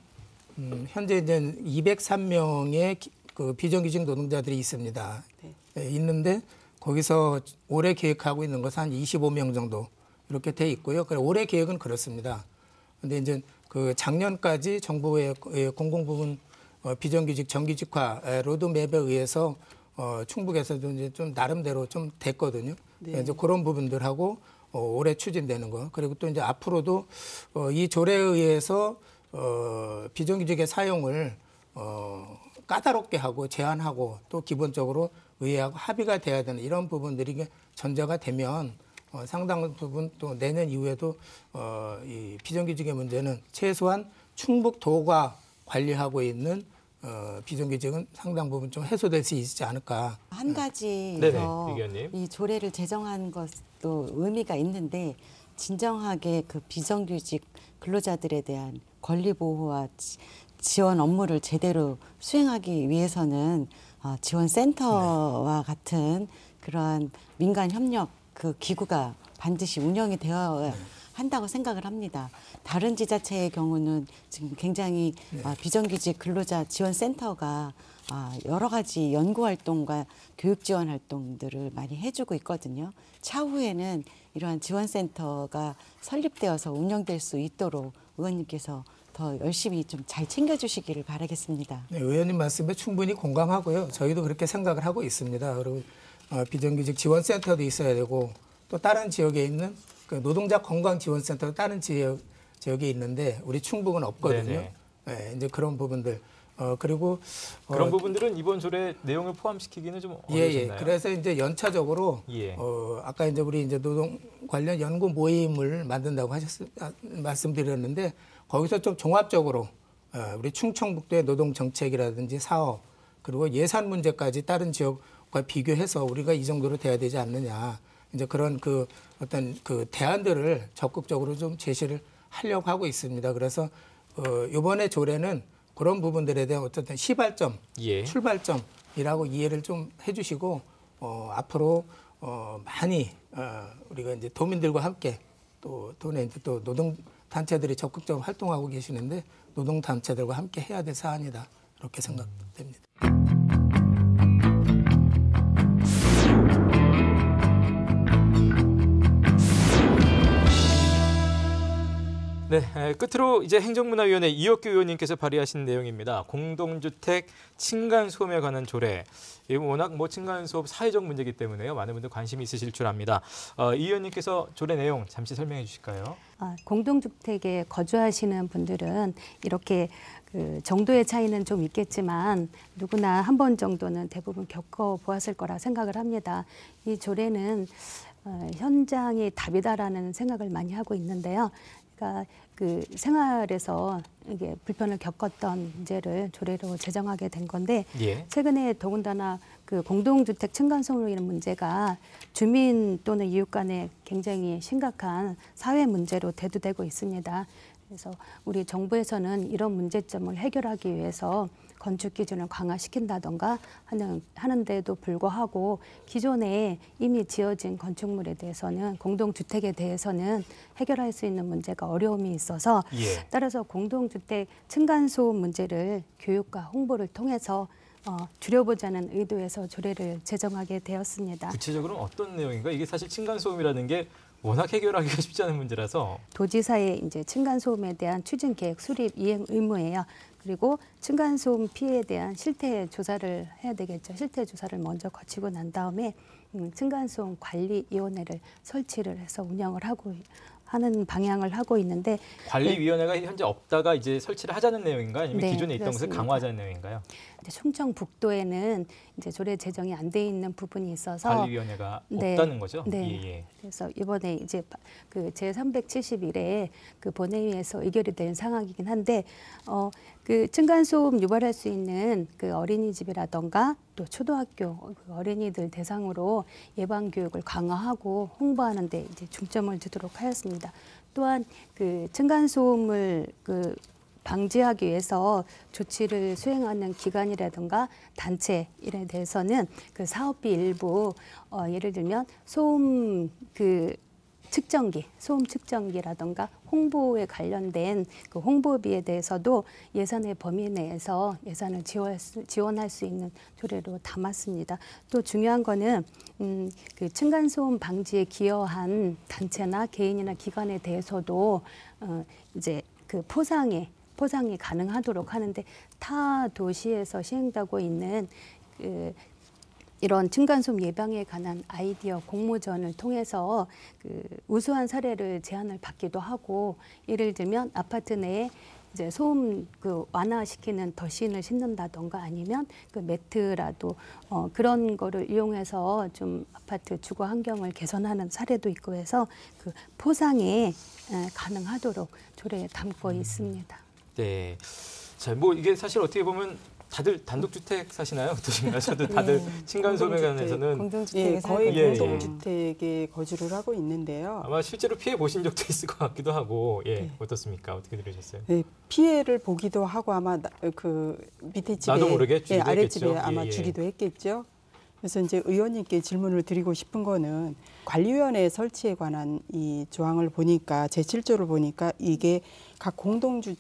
음, 현재 이제 203명의 그 비정규직 노동자들이 있습니다. 네, 예, 있는데 거기서 올해 계획하고 있는 것은 한 25명 정도 이렇게 돼 있고요. 그래 올해 계획은 그렇습니다. 근데 이제 그 작년까지 정부의 예, 공공부문 어, 비정규직 정규직화 로드맵에 의해서 어, 충북에서도 이제 좀 나름대로 좀 됐거든요. 네. 이제 그런 부분들하고 어, 올해 추진되는 거 그리고 또 이제 앞으로도 어, 이 조례에 의해서 어, 비정규직의 사용을 어, 까다롭게 하고 제한하고 또 기본적으로 의회하고 합의가 돼야 되는 이런 부분들이 전제가 되면 어, 상당 부분 또 내년 이후에도 어, 이 비정규직의 문제는 최소한 충북도가 관리하고 있는 어, 비정규직은 상당 부분 좀 해소될 수 있지 않을까. 한 가지 네. 네 이 조례를 제정한 것도 의미가 있는데 진정하게 그 비정규직 근로자들에 대한 권리 보호와 지원 업무를 제대로 수행하기 위해서는 어, 지원센터와 네. 같은 그런 민간 협력 그 기구가 반드시 운영이 되어야 네. 한다고 생각을 합니다. 다른 지자체의 경우는 지금 굉장히 네. 어, 비정규직 근로자 지원센터가 어, 여러 가지 연구 활동과 교육 지원 활동들을 많이 해주고 있거든요. 차후에는 이러한 지원센터가 설립되어서 운영될 수 있도록 의원님께서 더 열심히 좀 잘 챙겨주시기를 바라겠습니다. 네, 의원님 말씀에 충분히 공감하고요. 저희도 그렇게 생각을 하고 있습니다. 그리고 어, 비정규직 지원센터도 있어야 되고 또 다른 지역에 있는 그 노동자 건강지원센터도 다른 지역, 지역에 있는데 우리 충북은 없거든요. 네, 이제 그런 부분들. 어, 그리고 어, 그런 부분들은 이번 조례 내용을 포함시키기는 좀 어려우셨나요? 예, 예. 그래서 이제 연차적으로 예. 어, 아까 이제 우리 이제 노동 관련 연구 모임을 만든다고 하셨 아, 말씀드렸는데 거기서 좀 종합적으로 어, 우리 충청북도의 노동 정책이라든지 사업 그리고 예산 문제까지 다른 지역과 비교해서 우리가 이 정도로 돼야 되지 않느냐 이제 그런 그 어떤 그 대안들을 적극적으로 좀 제시를 하려고 하고 있습니다. 그래서 어, 이번에 조례는 그런 부분들에 대한 어쨌든 시발점, 예. 출발점이라고 이해를 좀 해주시고 어, 앞으로 어, 많이 어, 우리가 이제 도민들과 함께 또 또는 이제 또 노동 단체들이 적극적으로 활동하고 계시는데 노동단체들과 함께 해야 될 사안이다 이렇게 생각됩니다. 네, 끝으로 이제 행정문화위원회 이혁규 의원님께서 발의하신 내용입니다. 공동주택 층간 소음에 관한 조례. 이 워낙 뭐 층간 소음 사회적 문제이기 때문에요. 많은 분들 관심이 있으실 줄 압니다. 어, 이 의원님께서 조례 내용 잠시 설명해 주실까요? 아, 공동주택에 거주하시는 분들은 이렇게 그 정도의 차이는 좀 있겠지만 누구나 한 번 정도는 대부분 겪어 보았을 거라 생각을 합니다. 이 조례는 어, 현장이 답이다라는 생각을 많이 하고 있는데요. 그러니까 그 생활에서 이게 불편을 겪었던 문제를 조례로 제정하게 된 건데 예. 최근에 더군다나 그 공동주택 층간소음으로 인한 문제가 주민 또는 이웃 간에 굉장히 심각한 사회 문제로 대두되고 있습니다. 그래서 우리 정부에서는 이런 문제점을 해결하기 위해서 건축 기준을 강화시킨다던가 하는, 하는데도 불구하고 기존에 이미 지어진 건축물에 대해서는 공동주택에 대해서는 해결할 수 있는 문제가 어려움이 있어서 예. 따라서 공동주택 층간소음 문제를 교육과 홍보를 통해서 어, 줄여보자는 의도에서 조례를 제정하게 되었습니다. 구체적으로 어떤 내용인가? 이게 사실 층간소음이라는 게 워낙 해결하기가 쉽지 않은 문제라서 도지사의 이제 층간소음에 대한 추진 계획 수립 이행 의무예요. 그리고 층간소음 피해에 대한 실태 조사를 해야 되겠죠. 실태 조사를 먼저 거치고 난 다음에 음, 층간소음 관리위원회를 설치를 해서 운영을 하고 하는 방향을 하고 있는데 관리위원회가 네. 현재 없다가 이제 설치를 하자는 내용인가요? 아니면 네, 기존에 있던 그렇습니다. 것을 강화하자는 내용인가요? 충청북도에는 이제 조례 제정이 안 돼 있는 부분이 있어서 관리위원회가 네. 없다는 거죠. 네. 예, 예. 그래서 이번에 이제 그제 371회 그 본회의에서 의결이 된 상황이긴 한데 어, 그 층간소음 유발할 수 있는 그 어린이집이라던가 또 초등학교 그 어린이들 대상으로 예방 교육을 강화하고 홍보하는 데 이제 중점을 두도록 하였습니다. 또한 그 층간소음을 그 방지하기 위해서 조치를 수행하는 기관이라든가 단체 이에 대해서는 그 사업비 일부 어, 예를 들면 소음 그 측정기, 소음 측정기라든가 홍보에 관련된 그 홍보비에 대해서도 예산의 범위 내에서 예산을 지원할 수, 지원할 수 있는 조례로 담았습니다. 또 중요한 거는 음, 그 층간소음 방지에 기여한 단체나 개인이나 기관에 대해서도 어, 이제 그포상에 포장이 가능하도록 하는데 타 도시에서 시행되고 있는 그 이런 층간소음 예방에 관한 아이디어 공모전을 통해서 그 우수한 사례를 제안을 받기도 하고 예를 들면 아파트 내에 이제 소음 그 완화시키는 덧신을 신는다던가 아니면 그 매트라도 어 그런 거를 이용해서 좀 아파트 주거 환경을 개선하는 사례도 있고 해서 그 포상에 가능하도록 조례에 담고 음. 있습니다. 네. 자, 뭐 이게 사실 어떻게 보면 다들 단독주택 사시나요? 어떠신가요? 저도 다들 예, 네. 층간소음관해서는 공동주택, 예, 거의 예, 예. 공동주택에 거주를 하고 있는데요. 아마 실제로 피해 보신 적도 있을 것 같기도 하고 예, 네. 어떻습니까? 어떻게 들으셨어요? 네, 피해를 보기도 하고 아마 나, 그 밑에 집에 나도 모르게 예, 아랫집에 아마 예, 주기도 했겠죠. 그래서 이제 의원님께 질문을 드리고 싶은 거는 관리위원회 설치에 관한 이 조항을 보니까 제7조를 보니까 이게 각 공동주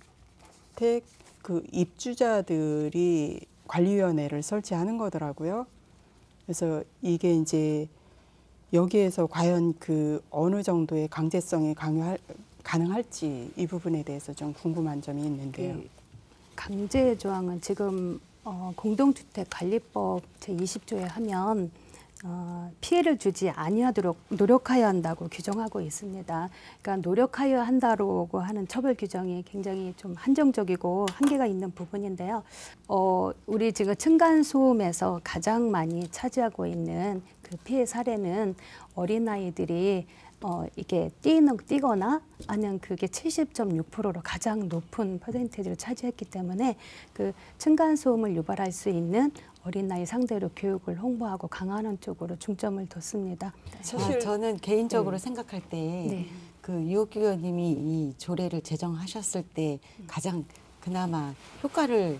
주택 그 입주자들이 관리위원회를 설치하는 거더라고요. 그래서 이게 이제 여기에서 과연 그 어느 정도의 강제성이 강요할, 가능할지 이 부분에 대해서 좀 궁금한 점이 있는데요. 예. 강제 조항은 지금 어, 공동주택 관리법 제 20조에 하면 어, 피해를 주지 아니하도록 노력하여야 한다고 규정하고 있습니다. 그러니까 노력하여야 한다라고 하는 처벌 규정이 굉장히 좀 한정적이고 한계가 있는 부분인데요. 어, 우리 지금 층간소음에서 가장 많이 차지하고 있는 그 피해 사례는 어린아이들이 어, 이게 뛰는, 뛰거나 아니면 그게 70.6%로 가장 높은 퍼센테이지를 차지했기 때문에 그 층간소음을 유발할 수 있는 어린아이 상대로 교육을 홍보하고 강화하는 쪽으로 중점을 뒀습니다. 네. 아, 사실 아, 저는 개인적으로 네. 생각할 때 네. 그 유혹교원님이 이 조례를 제정하셨을 때 음. 가장 그나마 효과를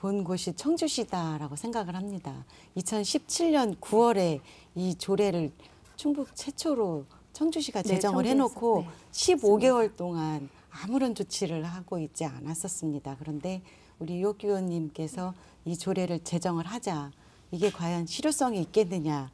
본 곳이 청주시다라고 생각을 합니다. 2017년 9월에 이 조례를 충북 최초로 청주시가 네, 제정을 네, 해놓고 15개월 동안 아무런 조치를 하고 있지 않았었습니다. 그런데 우리 요교원님께서 이 조례를 제정을 하자 이게 과연 실효성이 있겠느냐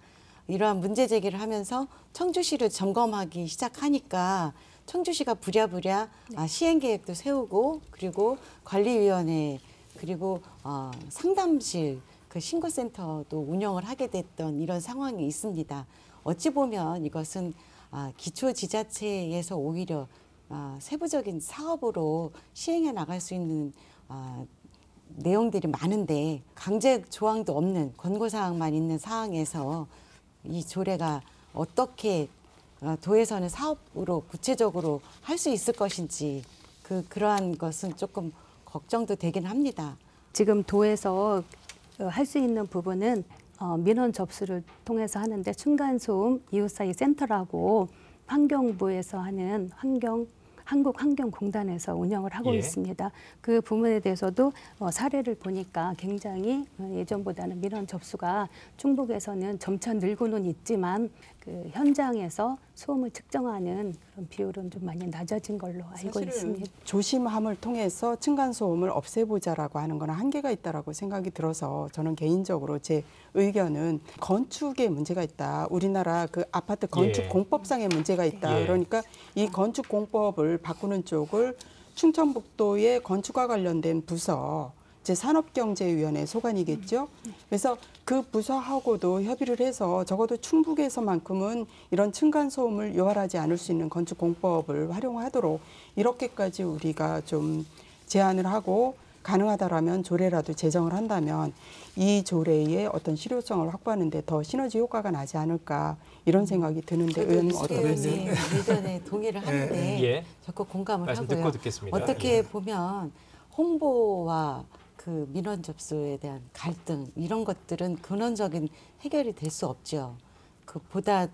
이러한 문제 제기를 하면서 청주시를 점검하기 시작하니까 청주시가 부랴부랴 네. 아, 시행 계획도 세우고 그리고 관리위원회 그리고 어, 상담실 그 신고센터도 운영을 하게 됐던 이런 상황이 있습니다. 어찌 보면 이것은 아, 기초 지자체에서 오히려 아, 세부적인 사업으로 시행해 나갈 수 있는 아, 내용들이 많은데 강제 조항도 없는 권고사항만 있는 사항에서 이 조례가 어떻게 어, 도에서는 사업으로 구체적으로 할 수 있을 것인지 그 그러한 것은 조금 걱정도 되긴 합니다. 지금 도에서 할 수 있는 부분은 어, 민원 접수를 통해서 하는데 층간소음 이웃사이 센터라고 환경부에서 하는 환경 한국환경공단에서 운영을 하고 예. 있습니다. 그 부분에 대해서도 어, 사례를 보니까 굉장히 어, 예전보다는 민원 접수가 충북에서는 점차 늘고는 있지만 그 현장에서 소음을 측정하는 그런 비율은 좀 많이 낮아진 걸로 알고 있습니다. 조심함을 통해서 층간 소음을 없애보자라고 하는 건 한계가 있다라고 생각이 들어서 저는 개인적으로 제 의견은 건축에 문제가 있다. 우리나라 그 아파트 건축 예. 공법상의 문제가 있다. 예. 그러니까 이 건축 공법을 바꾸는 쪽을 충청북도의 건축과 관련된 부서 제 산업경제위원회 소관이겠죠. 음, 네. 그래서 그 부서하고도 협의를 해서 적어도 충북에서만큼은 이런 층간소음을 요활하지 않을 수 있는 건축공법을 활용하도록 이렇게까지 우리가 좀 제안을 하고 가능하다라면 조례라도 제정을 한다면 이 조례의 어떤 실효성을 확보하는데 더 시너지 효과가 나지 않을까 이런 음. 생각이 드는데 의원님 어떠세요? 네, 예전에 네, 동의를 하는데 예. 적극 공감을 하고요. 어떻게 예. 보면 홍보와 그 민원 접수에 대한 갈등 이런 것들은 근원적인 해결이 될 수 없죠. 그 보다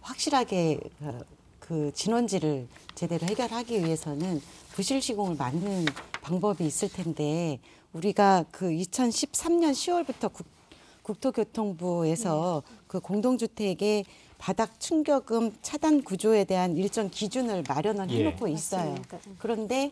확실하게 어, 그 진원지를 제대로 해결하기 위해서는 부실 시공을 막는 방법이 있을 텐데 우리가 그 2013년 10월부터 국, 국토교통부에서 네. 그 공동주택의 바닥 충격음 차단 구조에 대한 일정 기준을 마련을 예. 해놓고 예. 있어요. 그런데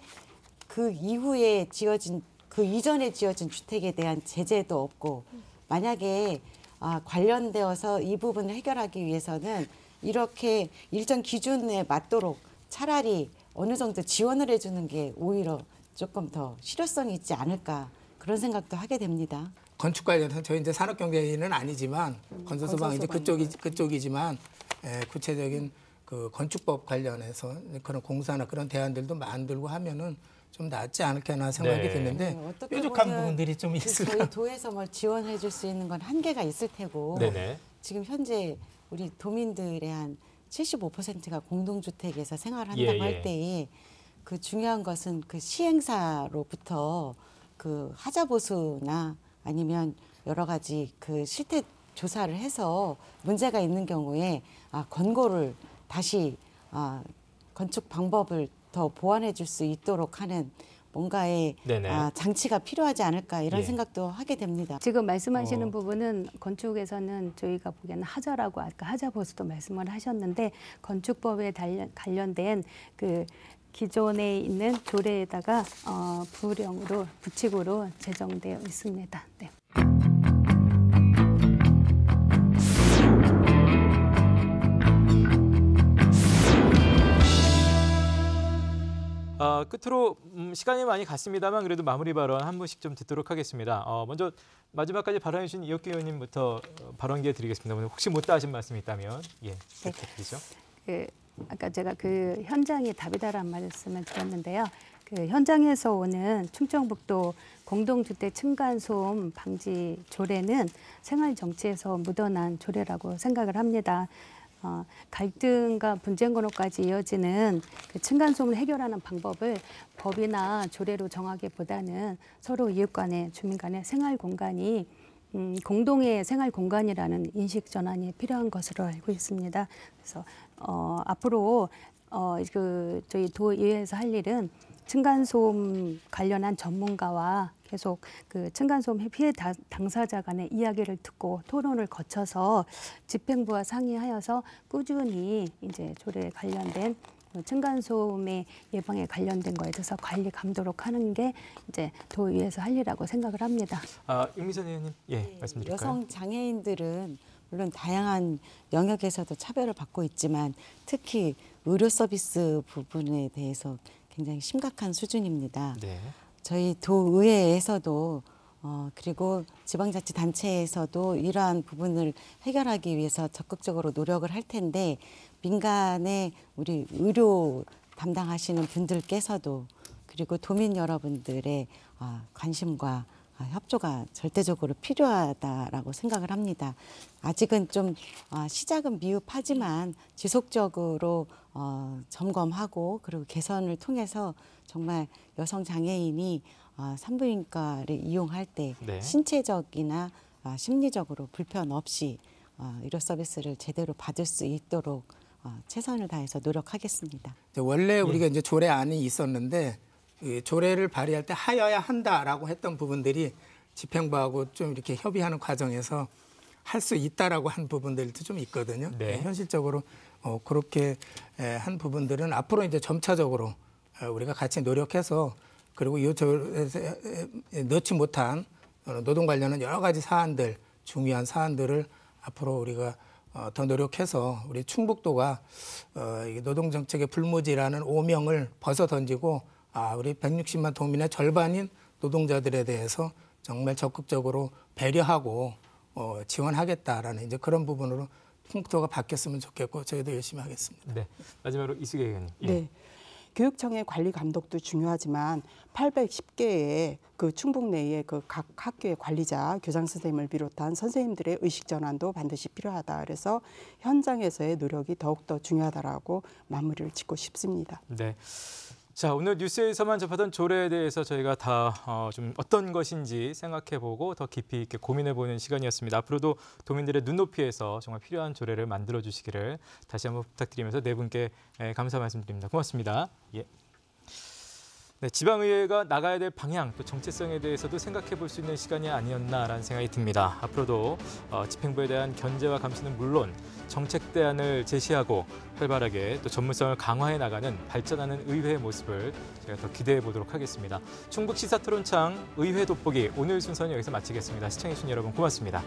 그 이후에 지어진 그 이전에 지어진 주택에 대한 제재도 없고 만약에 아, 관련되어서 이 부분을 해결하기 위해서는 이렇게 일정 기준에 맞도록 차라리 어느 정도 지원을 해주는 게 오히려 조금 더 실효성이 있지 않을까 그런 생각도 하게 됩니다. 건축 관련해서 저희 이제 산업경제는 아니지만 음, 건설소방 이제 그쪽이 그쪽이지만 예, 구체적인 그 건축법 관련해서 그런 공사나 그런 대안들도 만들고 하면은 좀 낫지 않을까나 생각이 네. 드는데 어, 뾰족한 부분들이 좀 있을 그 저희 도에서 뭘 지원해 줄 수 있는 건 한계가 있을 테고 네네. 지금 현재 우리 도민들의 한 75%가 공동주택에서 생활한다고 예, 예. 할 때에 그 중요한 것은 그 시행사로부터 그 하자보수나 아니면 여러 가지 그 실태 조사를 해서 문제가 있는 경우에 아, 권고를 다시 아, 건축 방법을 더 보완해 줄 수 있도록 하는 뭔가의 네네. 아, 장치가 필요하지 않을까 이런 예. 생각도 하게 됩니다. 지금 말씀하시는 어. 부분은 건축에서는 저희가 보기에는 하자라고 아까 하자 보수도 말씀을 하셨는데 건축법에 달려, 관련된 그 기존에 있는 조례에다가 어, 부령으로 부칙으로 제정되어 있습니다. 네. 어, 끝으로 음, 시간이 많이 갔습니다만 그래도 마무리 발언 한 분씩 좀 듣도록 하겠습니다. 어, 먼저 마지막까지 발언해 주신 이혁기 의원님부터 어, 발언 기회 드리겠습니다. 오늘 혹시 못다 하신 말씀이 있다면 예, 네. 부탁드리죠. 네. 그, 아까 제가 그 현장이 답이다라는 말씀을 드렸는데요. 그 현장에서 오는 충청북도 공동주택 층간소음 방지 조례는 생활정치에서 묻어난 조례라고 생각을 합니다. 어, 갈등과 분쟁 건호까지 이어지는 그 층간소음을 해결하는 방법을 법이나 조례로 정하기보다는 서로 이웃 간의 주민 간의 생활 공간이 음, 공동의 생활 공간이라는 인식 전환이 필요한 것으로 알고 있습니다. 그래서 어, 앞으로 어, 그 저희 도의회에서 할 일은 층간소음 관련한 전문가와 계속 그 층간소음 피해 당사자 간의 이야기를 듣고 토론을 거쳐서 집행부와 상의하여서 꾸준히 이제 조례에 관련된 그 층간소음의 예방에 관련된 거에 대해서 관리 감독 하는 게 이제 도의에서 할 일이라고 생각을 합니다. 아, 윤미선 의원님, 예, 네, 예, 말씀드릴까요? 여성 장애인들은 물론 다양한 영역에서도 차별을 받고 있지만 특히 의료 서비스 부분에 대해서 굉장히 심각한 수준입니다. 네. 저희 도의회에서도 어, 그리고 지방자치단체에서도 이러한 부분을 해결하기 위해서 적극적으로 노력을 할 텐데 민간의 우리 의료 담당하시는 분들께서도 그리고 도민 여러분들의 아, 관심과 아, 협조가 절대적으로 필요하다라고 생각을 합니다. 아직은 좀 어, 시작은 미흡하지만 지속적으로 어, 점검하고 그리고 개선을 통해서 정말 여성 장애인이 어, 산부인과를 이용할 때 네. 신체적이나 어, 심리적으로 불편 없이 어, 의료 서비스를 제대로 받을 수 있도록 어, 최선을 다해서 노력하겠습니다. 원래 네. 우리가 이제 조례안이 있었는데 조례를 발의할 때 하여야 한다라고 했던 부분들이 집행부하고 좀 이렇게 협의하는 과정에서 할 수 있다라고 한 부분들도 좀 있거든요. 네. 예, 현실적으로 어, 그렇게 한 부분들은 앞으로 이제 점차적으로 어, 우리가 같이 노력해서 그리고 이조에 넣지 못한 노동 관련한 여러 가지 사안들 중요한 사안들을 앞으로 우리가 어, 더 노력해서 우리 충북도가 어, 노동 정책의 불모지라는 오명을 벗어 던지고 아, 우리 160만 도민의 절반인 노동자들에 대해서 정말 적극적으로 배려하고 어, 지원하겠다라는 이제 그런 부분으로 풍토가 바뀌었으면 좋겠고 저희도 열심히 하겠습니다. 네. 마지막으로 이수계 의원님. 예. 네. 교육청의 관리 감독도 중요하지만 810개의 그 충북 내에그 각 학교의 관리자, 교장 선생님을 비롯한 선생님들의 의식 전환도 반드시 필요하다. 그래서 현장에서의 노력이 더욱 더 중요하다라고 마무리를 짓고 싶습니다. 네. 자 오늘 뉴스에서만 접하던 조례에 대해서 저희가 다 좀 어, 어떤 것인지 생각해보고 더 깊이 있게 고민해보는 시간이었습니다. 앞으로도 도민들의 눈높이에서 정말 필요한 조례를 만들어 주시기를 다시 한번 부탁드리면서 네 분께 예, 감사 말씀드립니다. 고맙습니다. 예. 네, 지방의회가 나가야 될 방향, 또 정체성에 대해서도 생각해 볼 수 있는 시간이 아니었나라는 생각이 듭니다. 앞으로도 어, 집행부에 대한 견제와 감시는 물론 정책 대안을 제시하고 활발하게 또 전문성을 강화해 나가는 발전하는 의회의 모습을 제가 더 기대해 보도록 하겠습니다. 충북 시사 토론창 의회 돋보기 오늘 순서는 여기서 마치겠습니다. 시청해주신 여러분 고맙습니다.